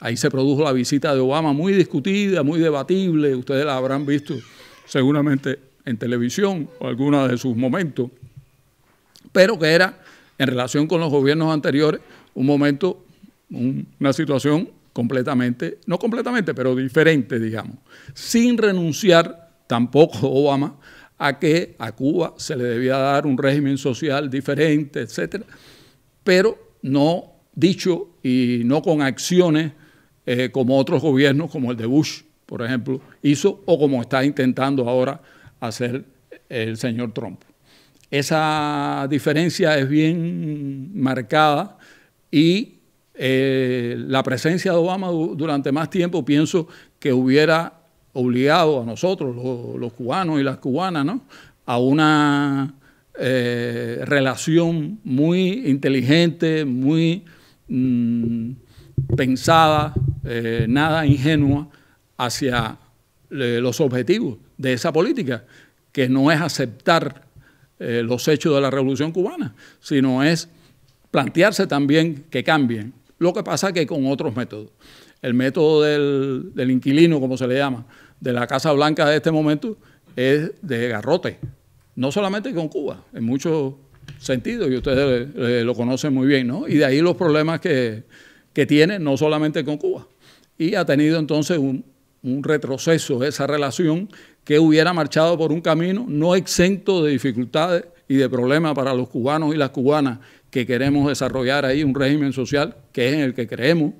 Ahí se produjo la visita de Obama, muy discutida, muy debatible, ustedes la habrán visto seguramente en televisión o alguna de sus momentos, pero que era, en relación con los gobiernos anteriores, un momento, una situación completamente, no completamente, pero diferente, digamos, sin renunciar tampoco Obama a que a Cuba se le debía dar un régimen social diferente, etcétera, pero no dicho y no con acciones eh, como otros gobiernos, como el de Bush, por ejemplo, hizo o como está intentando ahora hacer el señor Trump. Esa diferencia es bien marcada y eh, la presencia de Obama durante más tiempo pienso que hubiera obligado a nosotros, los cubanos y las cubanas, ¿no? a una eh, relación muy inteligente, muy mm, pensada, eh, nada ingenua hacia eh, los objetivos de esa política, que no es aceptar eh, los hechos de la Revolución cubana, sino es plantearse también que cambien. Lo que pasa que con otros métodos. El método del, del inquilino, como se le llama, de la Casa Blanca de este momento, es de garrote. No solamente con Cuba, en muchos sentidos, y ustedes lo conocen muy bien, ¿no? Y de ahí los problemas que, que tiene no solamente con Cuba. Y ha tenido entonces un, retroceso esa relación que hubiera marchado por un camino no exento de dificultades y de problemas para los cubanos y las cubanas que queremos desarrollar ahí un régimen social que es en el que creemos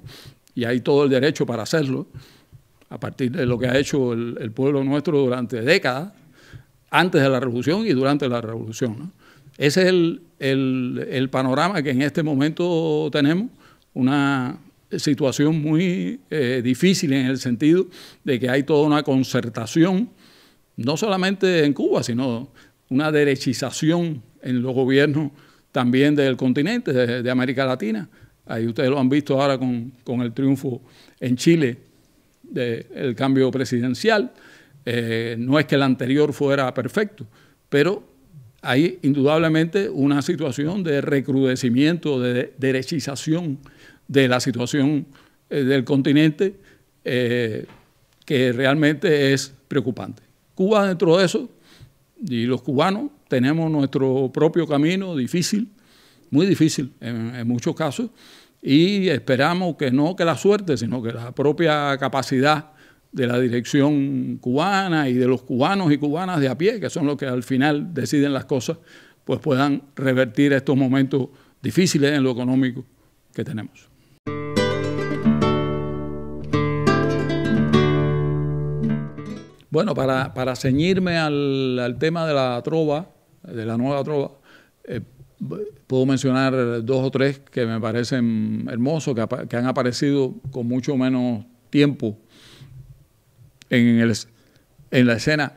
y hay todo el derecho para hacerlo, a partir de lo que ha hecho el, pueblo nuestro durante décadas, antes de la revolución y durante la revolución. Ese es el, el panorama que en este momento tenemos una situación muy eh, difícil en el sentido de que hay toda una concertación, no solamente en Cuba, sino una derechización en los gobiernos también del continente, de, América Latina. Ahí ustedes lo han visto ahora con, el triunfo en Chile del cambio presidencial. Eh, no es que el anterior fuera perfecto, pero hay indudablemente una situación de recrudecimiento, de derechización de la situación eh, del continente eh, que realmente es preocupante. Cuba dentro de eso, y los cubanos tenemos nuestro propio camino difícil, muy difícil en, en muchos casos, y esperamos que no que la suerte, sino que la propia capacidad de la dirección cubana y de los cubanos y cubanas de a pie, que son los que al final deciden las cosas, pues puedan revertir estos momentos difíciles en lo económico que tenemos. Bueno, para, ceñirme al, tema de la trova, de la nueva trova, eh, puedo mencionar dos o tres que me parecen hermosos, que, han aparecido con mucho menos tiempo en, el, en la escena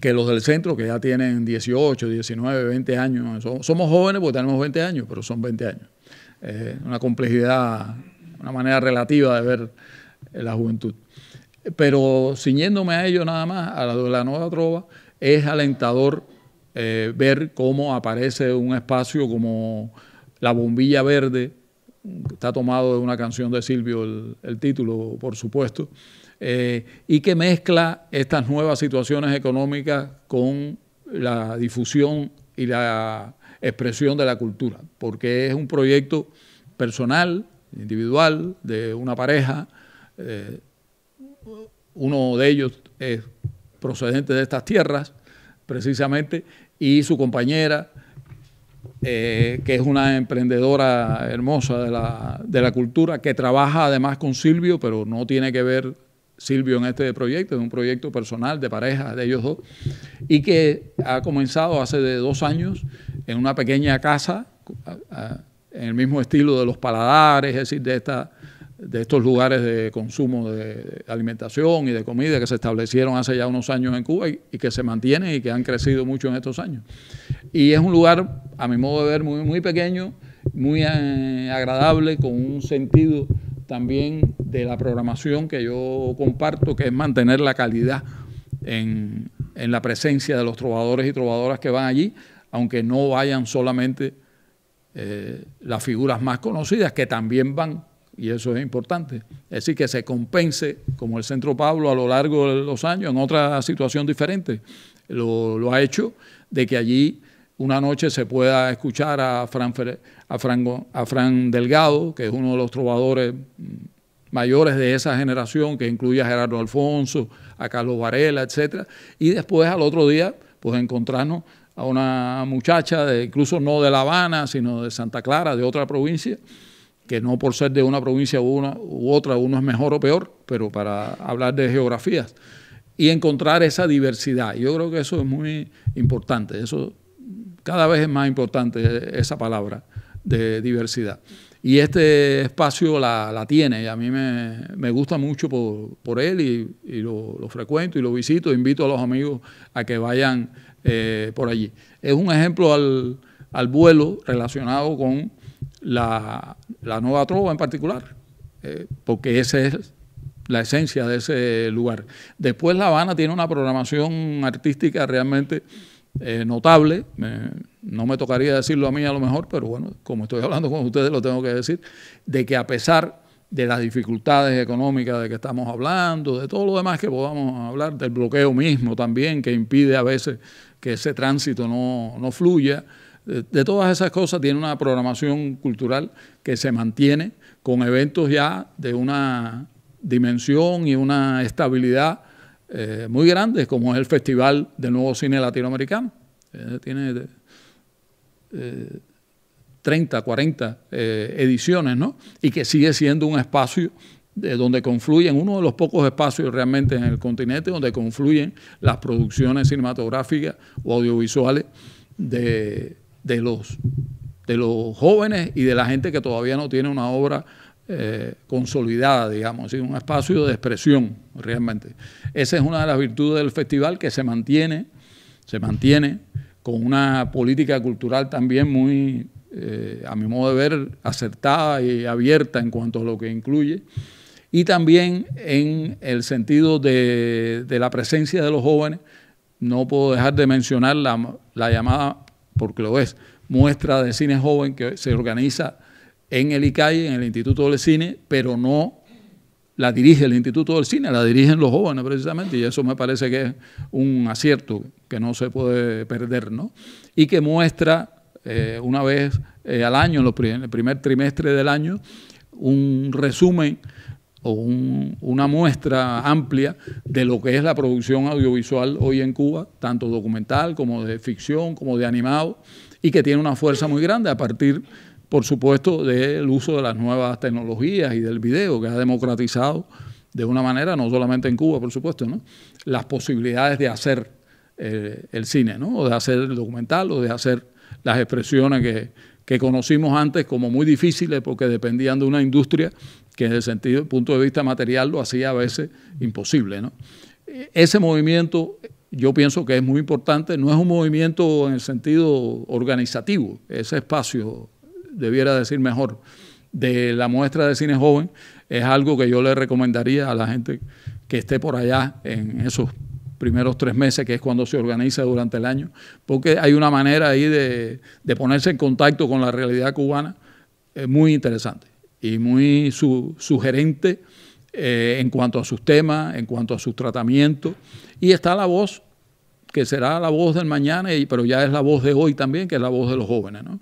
que los del centro, que ya tienen 18, 19, 20 años. Somos jóvenes porque tenemos 20 años, pero son 20 años. una complejidad, una manera relativa de ver la juventud. Pero ciñéndome a ello nada más, a la, la nueva trova, es alentador eh, ver cómo aparece un espacio como La bombilla verde, que está tomado de una canción de Silvio el, título, por supuesto, eh, y que mezcla estas nuevas situaciones económicas con la difusión y la expresión de la cultura, porque es un proyecto personal, individual, de una pareja. Eh, uno de ellos es procedente de estas tierras, precisamente, y su compañera, eh, que es una emprendedora hermosa de la, cultura, que trabaja además con Silvio, pero no tiene que ver Silvio en este proyecto, es un proyecto personal de pareja de ellos dos, y que ha comenzado hace de dos años en una pequeña casa, en el mismo estilo de los paladares, es decir, de esta de estos lugares de consumo de alimentación y de comida que se establecieron hace ya unos años en Cuba y, que se mantienen y que han crecido mucho en estos años. Y es un lugar, a mi modo de ver, muy, muy pequeño, muy eh, agradable, con un sentido también de la programación que yo comparto, que es mantener la calidad en, la presencia de los trovadores y trovadoras que van allí, aunque no vayan solamente eh, las figuras más conocidas, que también van y eso es importante. Es decir, que se compense, como el Centro Pablo a lo largo de los años, en otra situación diferente, lo, ha hecho, de que allí una noche se pueda escuchar a Fran, a Delgado, que es uno de los trovadores mayores de esa generación, que incluye a Gerardo Alfonso, a Carlos Varela, etcétera, y después al otro día, pues encontrarnos a una muchacha, de, incluso no de La Habana, sino de Santa Clara, de otra provincia, que no por ser de una provincia u, otra uno es mejor o peor, pero para hablar de geografías y encontrar esa diversidad. Yo creo que eso es muy importante, eso cada vez es más importante esa palabra de diversidad. Y este espacio la, tiene y a mí me, gusta mucho por, él y, lo, frecuento y lo visito, invito a los amigos a que vayan eh, por allí. Es un ejemplo al, al vuelo relacionado con la, la nueva trova en particular, eh, porque esa es la esencia de ese lugar. Después La Habana tiene una programación artística realmente eh, notable. no me tocaría decirlo a mí a lo mejor, pero bueno, como estoy hablando con ustedes lo tengo que decir, de que a pesar de las dificultades económicas de que estamos hablando, de todo lo demás que podamos hablar, del bloqueo mismo también, que impide a veces que ese tránsito no fluya, eh, de todas esas cosas tiene una programación cultural que se mantiene con eventos ya de una dimensión y una estabilidad eh, muy grandes, como es el Festival del Nuevo Cine Latinoamericano. Eh, tiene 30, 40 ediciones, ¿no? Y que sigue siendo un espacio de donde confluyen, uno de los pocos espacios realmente en el continente donde confluyen las producciones cinematográficas o audiovisuales de de los, de los jóvenes y de la gente que todavía no tiene una obra eh, consolidada, digamos, un espacio de expresión realmente. Esa es una de las virtudes del festival que se mantiene, se mantiene con una política cultural también muy, eh, a mi modo de ver, acertada y abierta en cuanto a lo que incluye y también en el sentido de, la presencia de los jóvenes, no puedo dejar de mencionar la, la llamada porque lo es, muestra de cine joven que se organiza en el ICAI, en el Instituto del Cine, pero no la dirige el Instituto del Cine, la dirigen los jóvenes precisamente, y eso me parece que es un acierto que no se puede perder, ¿no? Y que muestra eh, una vez eh, al año, en, el primer trimestre del año, un resumen o una muestra amplia de lo que es la producción audiovisual hoy en Cuba, tanto documental como de ficción, como de animado, y que tiene una fuerza muy grande a partir, por supuesto, del uso de las nuevas tecnologías y del video que ha democratizado de una manera, no solamente en Cuba, por supuesto, ¿no? las posibilidades de hacer eh, el cine, ¿no? o de hacer el documental, o de hacer las expresiones que, que conocimos antes como muy difíciles porque dependían de una industria que desde el sentido, punto de vista material lo hacía a veces imposible. Ese movimiento yo pienso que es muy importante, no es un movimiento en el sentido organizativo, ese espacio, debiera decir mejor, de la muestra de cine joven, es algo que yo le recomendaría a la gente que esté por allá en esos primeros tres meses, que es cuando se organiza durante el año, porque hay una manera ahí de, ponerse en contacto con la realidad cubana muy interesante y muy sugerente eh, en cuanto a sus temas, en cuanto a sus tratamientos. Y está la voz, que será la voz del mañana, pero ya es la voz de hoy también, que es la voz de los jóvenes. ¿no?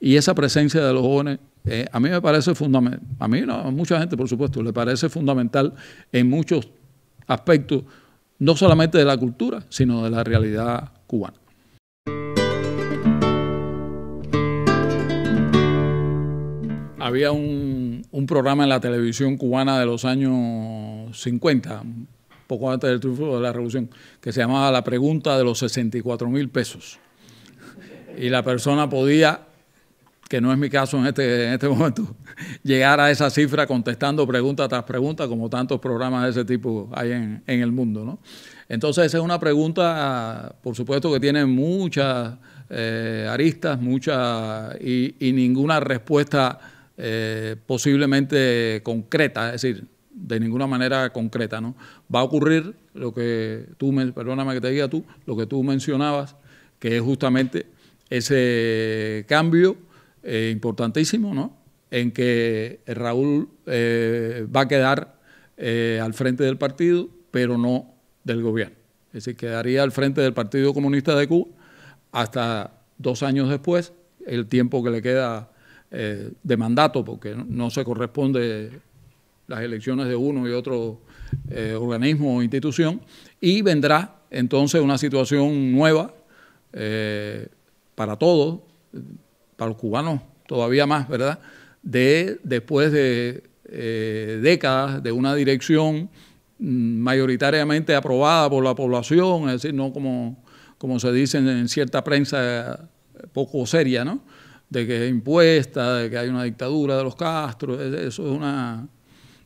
Y esa presencia de los jóvenes eh, a mí me parece fundamental, a mí no, a mucha gente por supuesto, le parece fundamental en muchos aspectos, no solamente de la cultura, sino de la realidad cubana. Había un, programa en la televisión cubana de los años 50, poco antes del triunfo de la revolución, que se llamaba La pregunta de los 64 mil pesos. Y la persona podía, que no es mi caso en este, en este momento, llegar a esa cifra contestando pregunta tras pregunta, como tantos programas de ese tipo hay en, en el mundo. ¿no? Entonces, esa es una pregunta, por supuesto, que tiene muchas eh, aristas, muchas y ninguna respuesta eh, posiblemente concreta, es decir, de ninguna manera concreta, ¿no? Va a ocurrir lo que tú, perdóname que te diga tú, lo que tú mencionabas, que es justamente ese cambio eh, importantísimo, ¿no? En que Raúl eh, va a quedar al frente del partido, pero no del gobierno. Es decir, quedaría al frente del Partido Comunista de Cuba hasta dos años después, el tiempo que le queda eh, de mandato, porque no, se corresponde las elecciones de uno y otro eh, organismo o institución, y vendrá entonces una situación nueva eh, para todos, para los cubanos todavía más, ¿verdad? De después de décadas de una dirección mm, mayoritariamente aprobada por la población, es decir, no como, como se dice en cierta prensa poco seria, ¿no? de que es impuesta, de que hay una dictadura de los Castro, eso es una,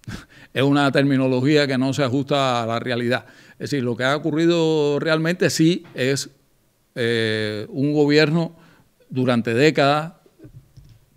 es una terminología que no se ajusta a la realidad. Es decir, lo que ha ocurrido realmente sí es eh, un gobierno durante décadas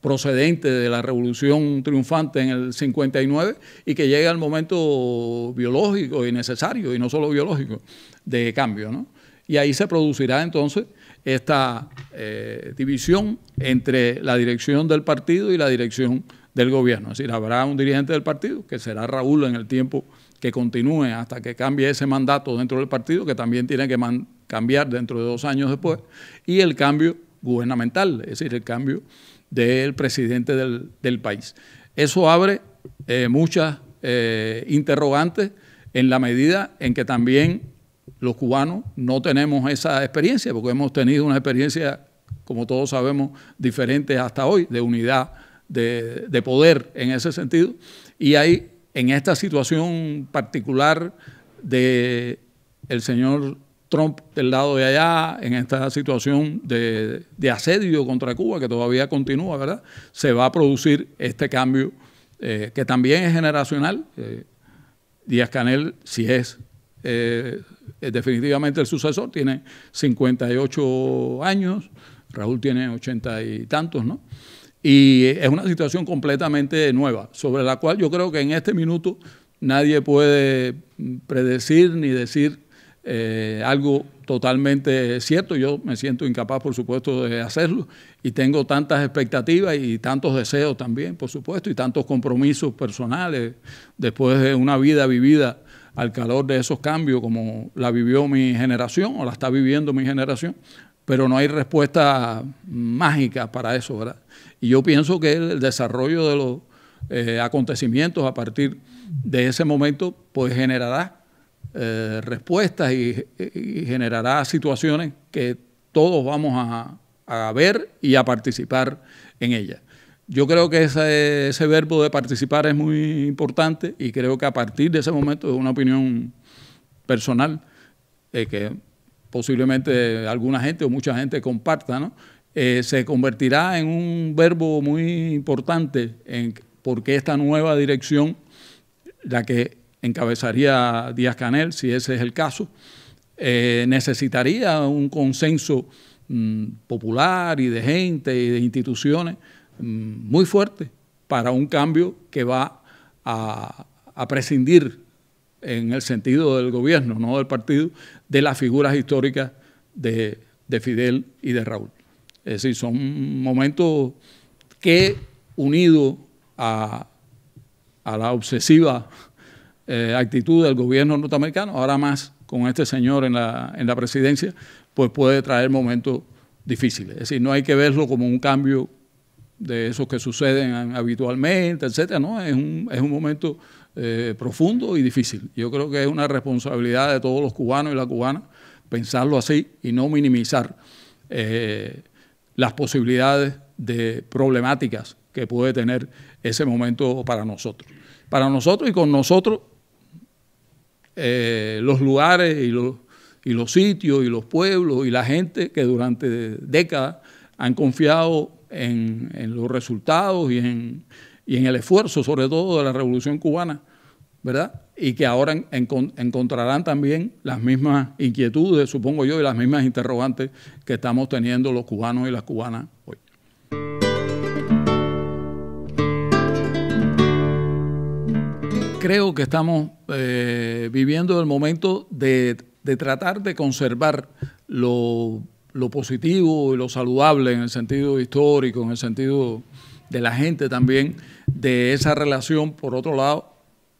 procedente de la revolución triunfante en el 59 y que llega al momento biológico y necesario, y no solo biológico, de cambio. ¿no? Y ahí se producirá entonces esta eh, división entre la dirección del partido y la dirección del gobierno. Es decir, habrá un dirigente del partido, que será Raúl en el tiempo que continúe hasta que cambie ese mandato dentro del partido, que también tiene que cambiar dentro de dos años después, y el cambio gubernamental, es decir, el cambio del presidente del, país. Eso abre eh, muchas eh, interrogantes en la medida en que también los cubanos no tenemos esa experiencia porque hemos tenido una experiencia, como todos sabemos, diferente hasta hoy, de unidad de, poder en ese sentido. Y ahí, en esta situación particular de señor Trump del lado de allá, en esta situación de, asedio contra Cuba que todavía continúa, ¿verdad? Se va a producir este cambio eh, que también es generacional. Eh, Díaz Canel, si es eh, eh, definitivamente el sucesor, tiene 58 años, Raúl tiene 80 y tantos, ¿no? Y eh, es una situación completamente nueva, sobre la cual yo creo que en este minuto nadie puede mm, predecir ni decir eh, algo totalmente cierto. Yo me siento incapaz, por supuesto, de hacerlo y tengo tantas expectativas y tantos deseos también, por supuesto, y tantos compromisos personales después de una vida vivida al calor de esos cambios como la vivió mi generación o la está viviendo mi generación, pero no hay respuesta mágica para eso, ¿verdad? Y yo pienso que el desarrollo de los eh, acontecimientos a partir de ese momento, pues generará eh, respuestas y, generará situaciones que todos vamos a, a ver y a participar en ellas. Yo creo que ese, verbo de participar es muy importante y creo que a partir de ese momento es una opinión personal eh, que posiblemente alguna gente o mucha gente comparta, ¿no? Eh, se convertirá en un verbo muy importante en, porque esta nueva dirección, la que encabezaría Díaz Canel, si ese es el caso, eh, necesitaría un consenso mm, popular y de gente y de instituciones muy fuerte para un cambio que va a, prescindir en el sentido del gobierno, no del partido, de las figuras históricas de, Fidel y de Raúl. Es decir, son momentos que, unido a, la obsesiva eh, actitud del gobierno norteamericano, ahora más con este señor en la, en la presidencia, pues puede traer momentos difíciles. Es decir, no hay que verlo como un cambio de esos que suceden habitualmente, etcétera, ¿no? Es un, momento eh, profundo y difícil. Yo creo que es una responsabilidad de todos los cubanos y la cubana pensarlo así y no minimizar eh, las posibilidades de problemáticas que puede tener ese momento para nosotros. Para nosotros y con nosotros, eh, los lugares y los, y los sitios y los pueblos y la gente que durante décadas han confiado en, los resultados y en, y en, el esfuerzo, sobre todo, de la Revolución Cubana, ¿verdad? Y que ahora encontrarán también las mismas inquietudes, supongo yo, y las mismas interrogantes que estamos teniendo los cubanos y las cubanas hoy. Creo que estamos eh, viviendo el momento de, de tratar de conservar lo lo positivo y lo saludable en el sentido histórico, en el sentido de la gente también, de esa relación, por otro lado,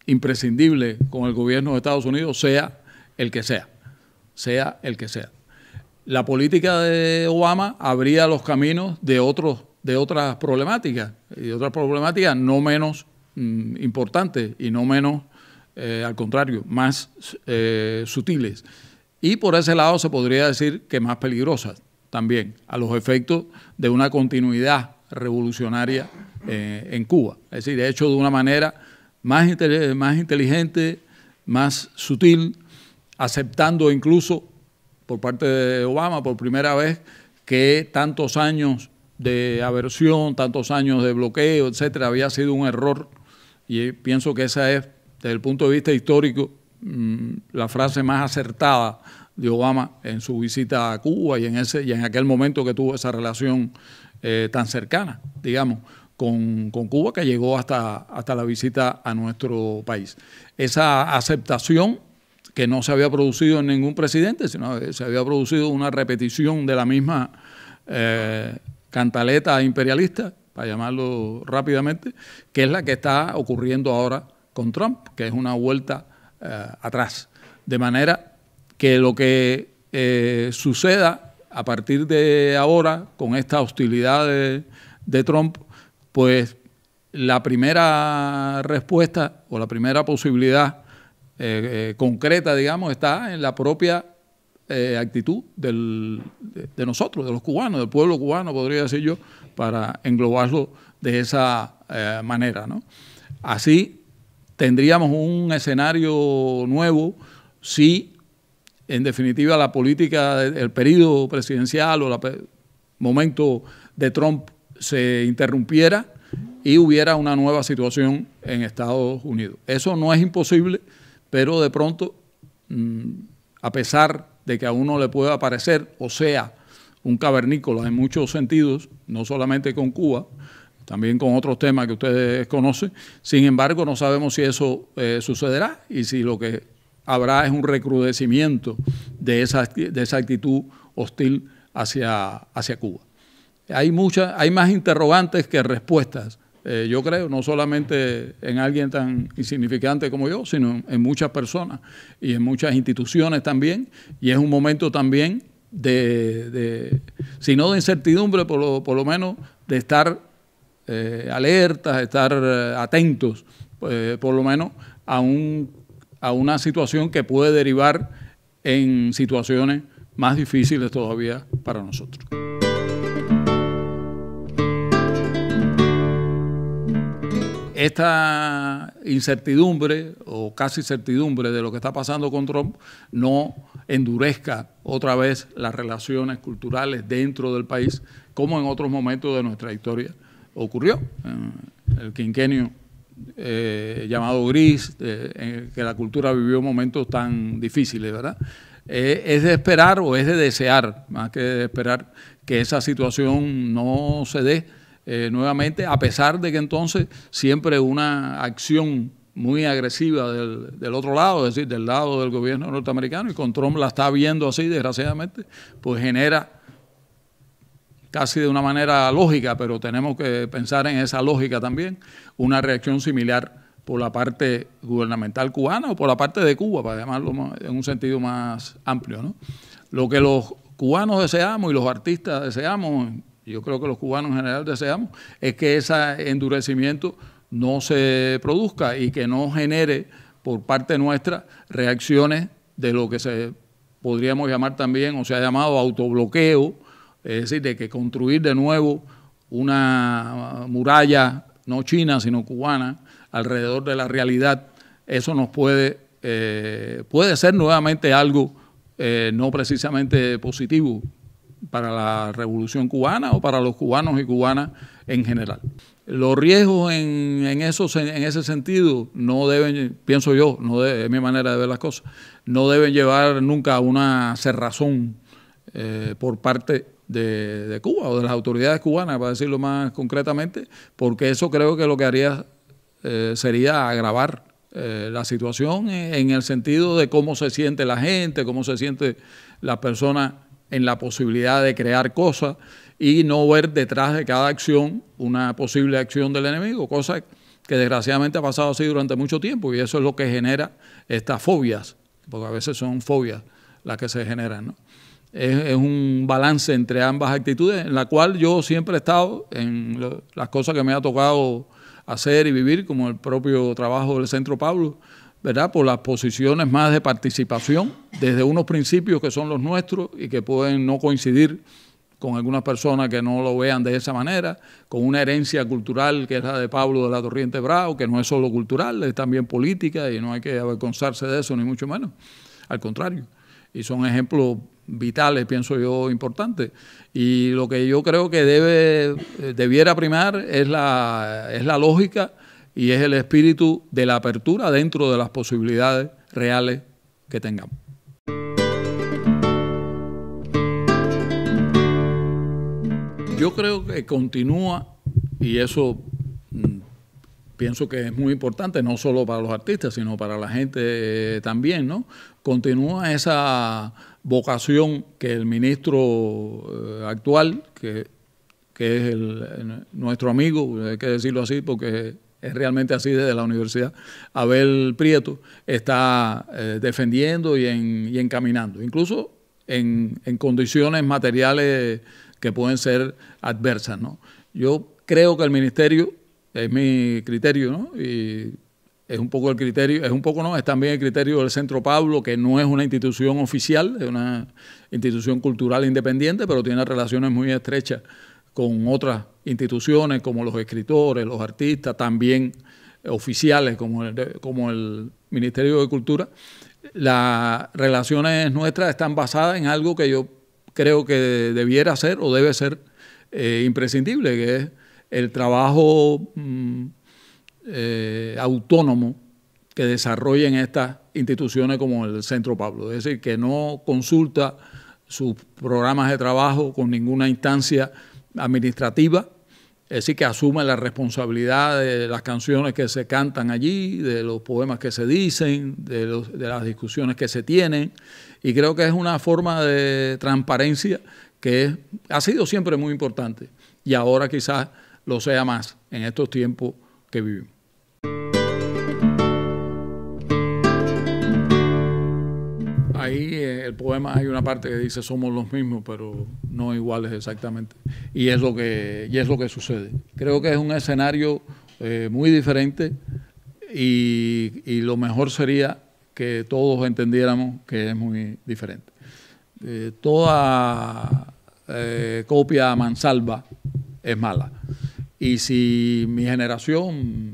imprescindible con el gobierno de Estados Unidos, sea el que sea, sea el que sea. La política de Obama abría los caminos de, otros, de otras problemáticas, y otras problemáticas no menos mm, importantes y no menos, eh, al contrario, más eh, sutiles y por ese lado se podría decir que más peligrosas también, a los efectos de una continuidad revolucionaria eh, en Cuba. Es decir, de hecho de una manera más, más inteligente, más sutil, aceptando incluso por parte de Obama por primera vez que tantos años de aversión, tantos años de bloqueo, etcétera, había sido un error. Y eh, pienso que esa es, desde el punto de vista histórico, Mm, la frase más acertada de Obama en su visita a Cuba y en ese y en aquel momento que tuvo esa relación eh, tan cercana, digamos, con, Cuba que llegó hasta, hasta la visita a nuestro país. Esa aceptación que no se había producido en ningún presidente, sino que eh, se había producido una repetición de la misma eh, cantaleta imperialista, para llamarlo rápidamente, que es la que está ocurriendo ahora con Trump, que es una vuelta eh, atrás. De manera que lo que eh, suceda a partir de ahora con esta hostilidad de, Trump, pues la primera respuesta o la primera posibilidad eh, concreta, digamos, está en la propia actitud de, nosotros, de los cubanos, del pueblo cubano, podría decir yo, para englobarlo de esa manera. ¿no? Así tendríamos un escenario nuevo si, en definitiva, la política, del periodo presidencial o el momento de Trump se interrumpiera y hubiera una nueva situación en Estados Unidos. Eso no es imposible, pero de pronto, mm, a pesar de que a uno le pueda parecer, o sea, un cavernícola en muchos sentidos, no solamente con Cuba, también con otros temas que ustedes conocen. Sin embargo, no sabemos si eso eh, sucederá y si lo que habrá es un recrudecimiento de esa, de esa actitud hostil hacia, hacia Cuba. Hay, muchas, hay más interrogantes que respuestas, eh, yo creo, no solamente en alguien tan insignificante como yo, sino en muchas personas y en muchas instituciones también. Y es un momento también de, de si no de incertidumbre, por lo, por lo menos de estar eh, alertas, estar eh, atentos, eh, por lo menos, a, un, a una situación que puede derivar en situaciones más difíciles todavía para nosotros. esta incertidumbre o casi certidumbre de lo que está pasando con Trump no endurezca otra vez las relaciones culturales dentro del país como en otros momentos de nuestra historia ocurrió eh, el quinquenio eh, llamado gris, eh, en el que la cultura vivió momentos tan difíciles, ¿verdad? es de esperar o es de desear, más que de esperar, que esa situación no se dé nuevamente, a pesar de que entonces siempre una acción muy agresiva del, del, otro lado, es decir, del lado del gobierno norteamericano, y con Trump la está viendo así, desgraciadamente, pues genera casi de una manera lógica, pero tenemos que pensar en esa lógica también, una reacción similar por la parte gubernamental cubana o por la parte de Cuba, para llamarlo en un sentido más amplio. ¿no? Lo que los cubanos deseamos y los artistas deseamos, yo creo que los cubanos en general deseamos, es que ese endurecimiento no se produzca y que no genere por parte nuestra reacciones de lo que se podríamos llamar también o se ha llamado autobloqueo es decir, de que construir de nuevo una muralla, no china, sino cubana, alrededor de la realidad, eso nos puede, eh, puede ser nuevamente algo eh, no precisamente positivo para la revolución cubana o para los cubanos y cubanas en general. Los riesgos en, en ese sentido no deben, pienso yo, no de, es mi manera de ver las cosas, no deben llevar nunca a una cerrazón eh, por parte de, Cuba o de las autoridades cubanas, para decirlo más concretamente, porque eso creo que lo que haría eh, sería agravar eh, la situación en el sentido de cómo se siente la gente, cómo se siente la persona en la posibilidad de crear cosas y no ver detrás de cada acción una posible acción del enemigo, cosa que desgraciadamente ha pasado así durante mucho tiempo y eso es lo que genera estas fobias, porque a veces son fobias las que se generan. ¿no? es, un balance entre ambas actitudes, en la cual yo siempre he estado en las cosas que me ha tocado hacer y vivir, como el propio trabajo del Centro Pablo, ¿verdad? Por las posiciones más de participación, desde unos principios que son los nuestros y que pueden no coincidir con algunas personas que no lo vean de esa manera, con una herencia cultural que es la de Pablo de la Torriente Bravo, que no es solo cultural, es también política y no hay que avergonzarse de eso, ni mucho menos. Al contrario, y son ejemplos vitales, pienso yo, importantes. Y lo que yo creo que debe, eh, debiera primar es la, es la lógica y es el espíritu de la apertura dentro de las posibilidades reales que tengamos. Yo creo que continúa, y eso mm, pienso que es muy importante, no solo para los artistas, sino para la gente eh, también, ¿no? Continúa esa vocación que el ministro eh, actual, que, es el, eh, nuestro amigo, hay que decirlo así porque es realmente así desde la universidad, Abel Prieto está eh, defendiendo y, en, encaminando, incluso en, en, condiciones materiales que pueden ser adversas. ¿no? Yo creo que el ministerio, es mi criterio, ¿no? y es un poco el criterio, es un poco no, es también el criterio del Centro Pablo, que no es una institución oficial, es una institución cultural independiente, pero tiene relaciones muy estrechas con otras instituciones como los escritores, los artistas, también oficiales como el, como el Ministerio de Cultura. Las relaciones nuestras están basadas en algo que yo creo que debiera ser o debe ser eh, imprescindible, que es el trabajo... Mm, eh, autónomo que desarrollen estas instituciones como el Centro Pablo. Es decir, que no consulta sus programas de trabajo con ninguna instancia administrativa, es decir, que asume la responsabilidad de las canciones que se cantan allí, de los poemas que se dicen, de, las discusiones que se tienen, y creo que es una forma de transparencia que ha sido siempre muy importante y ahora quizás lo sea más en estos tiempos que vivimos. ahí eh, el poema hay una parte que dice somos los mismos, pero no iguales exactamente. Y es lo que, es lo que sucede. Creo que es un escenario eh, muy diferente y, lo mejor sería que todos entendiéramos que es muy diferente. Eh, toda copia mansalva es mala. Y si mi generación,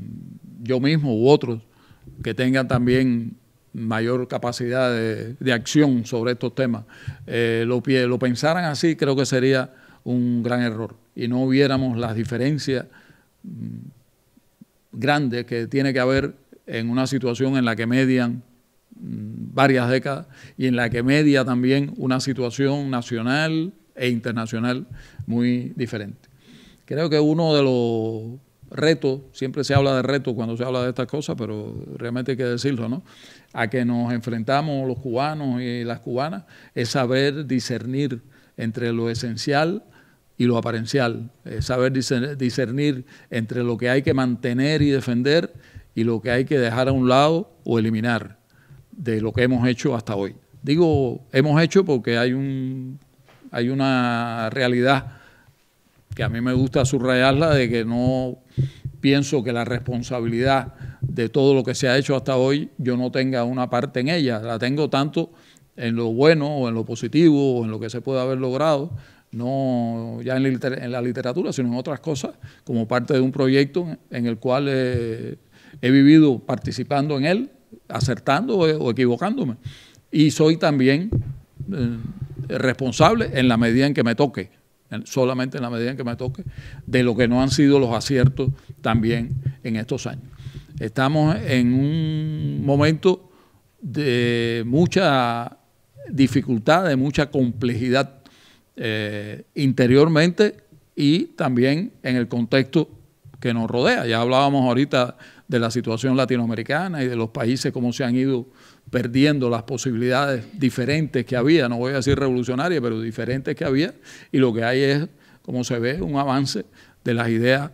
yo mismo u otros, que tengan también mayor capacidad de, acción sobre estos temas, eh, lo, lo pensaran así, creo que sería un gran error y no hubiéramos las diferencias mm, grandes que tiene que haber en una situación en la que median mm, varias décadas y en la que media también una situación nacional e internacional muy diferente. Creo que uno de los reto, siempre se habla de reto cuando se habla de estas cosas, pero realmente hay que decirlo, ¿no? A que nos enfrentamos los cubanos y las cubanas es saber discernir entre lo esencial y lo aparencial, es saber discernir entre lo que hay que mantener y defender y lo que hay que dejar a un lado o eliminar de lo que hemos hecho hasta hoy. Digo, hemos hecho porque hay, un, hay una realidad que a mí me gusta subrayarla, de que no pienso que la responsabilidad de todo lo que se ha hecho hasta hoy yo no tenga una parte en ella, la tengo tanto en lo bueno o en lo positivo o en lo que se puede haber logrado, no ya en la, literatura, sino en otras cosas, como parte de un proyecto en el cual eh, he vivido participando en él, acertando o equivocándome. Y soy también eh, responsable en la medida en que me toque solamente en la medida en que me toque, de lo que no han sido los aciertos también en estos años. Estamos en un momento de mucha dificultad, de mucha complejidad eh, interiormente y también en el contexto que nos rodea. Ya hablábamos ahorita de la situación latinoamericana y de los países, cómo se han ido perdiendo las posibilidades diferentes que había, no voy a decir revolucionarias, pero diferentes que había, y lo que hay es, como se ve, un avance de las ideas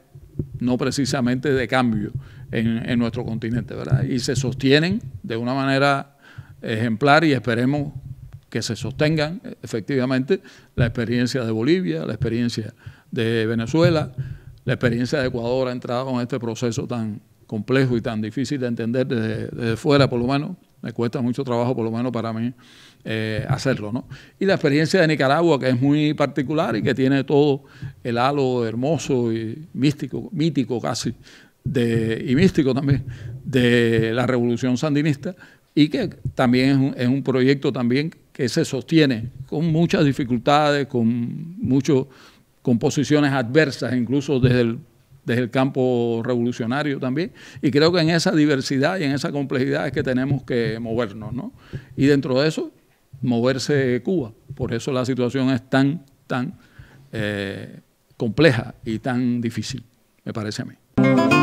no precisamente de cambio en, nuestro continente, ¿verdad? Y se sostienen de una manera ejemplar y esperemos que se sostengan efectivamente la experiencia de Bolivia, la experiencia de Venezuela, la experiencia de Ecuador ha entrado en este proceso tan complejo y tan difícil de entender desde, desde fuera, por lo menos, me cuesta mucho trabajo, por lo menos para mí, eh, hacerlo. Y la experiencia de Nicaragua, que es muy particular y que tiene todo el halo hermoso y místico, mítico casi, y místico también, de la revolución sandinista, y que también es un, proyecto también que se sostiene con muchas dificultades, con muchos con posiciones adversas, incluso desde el desde el campo revolucionario también. Y creo que en esa diversidad y en esa complejidad es que tenemos que movernos, ¿no? Y dentro de eso, moverse Cuba. Por eso la situación es tan, tan eh, compleja y tan difícil, me parece a mí.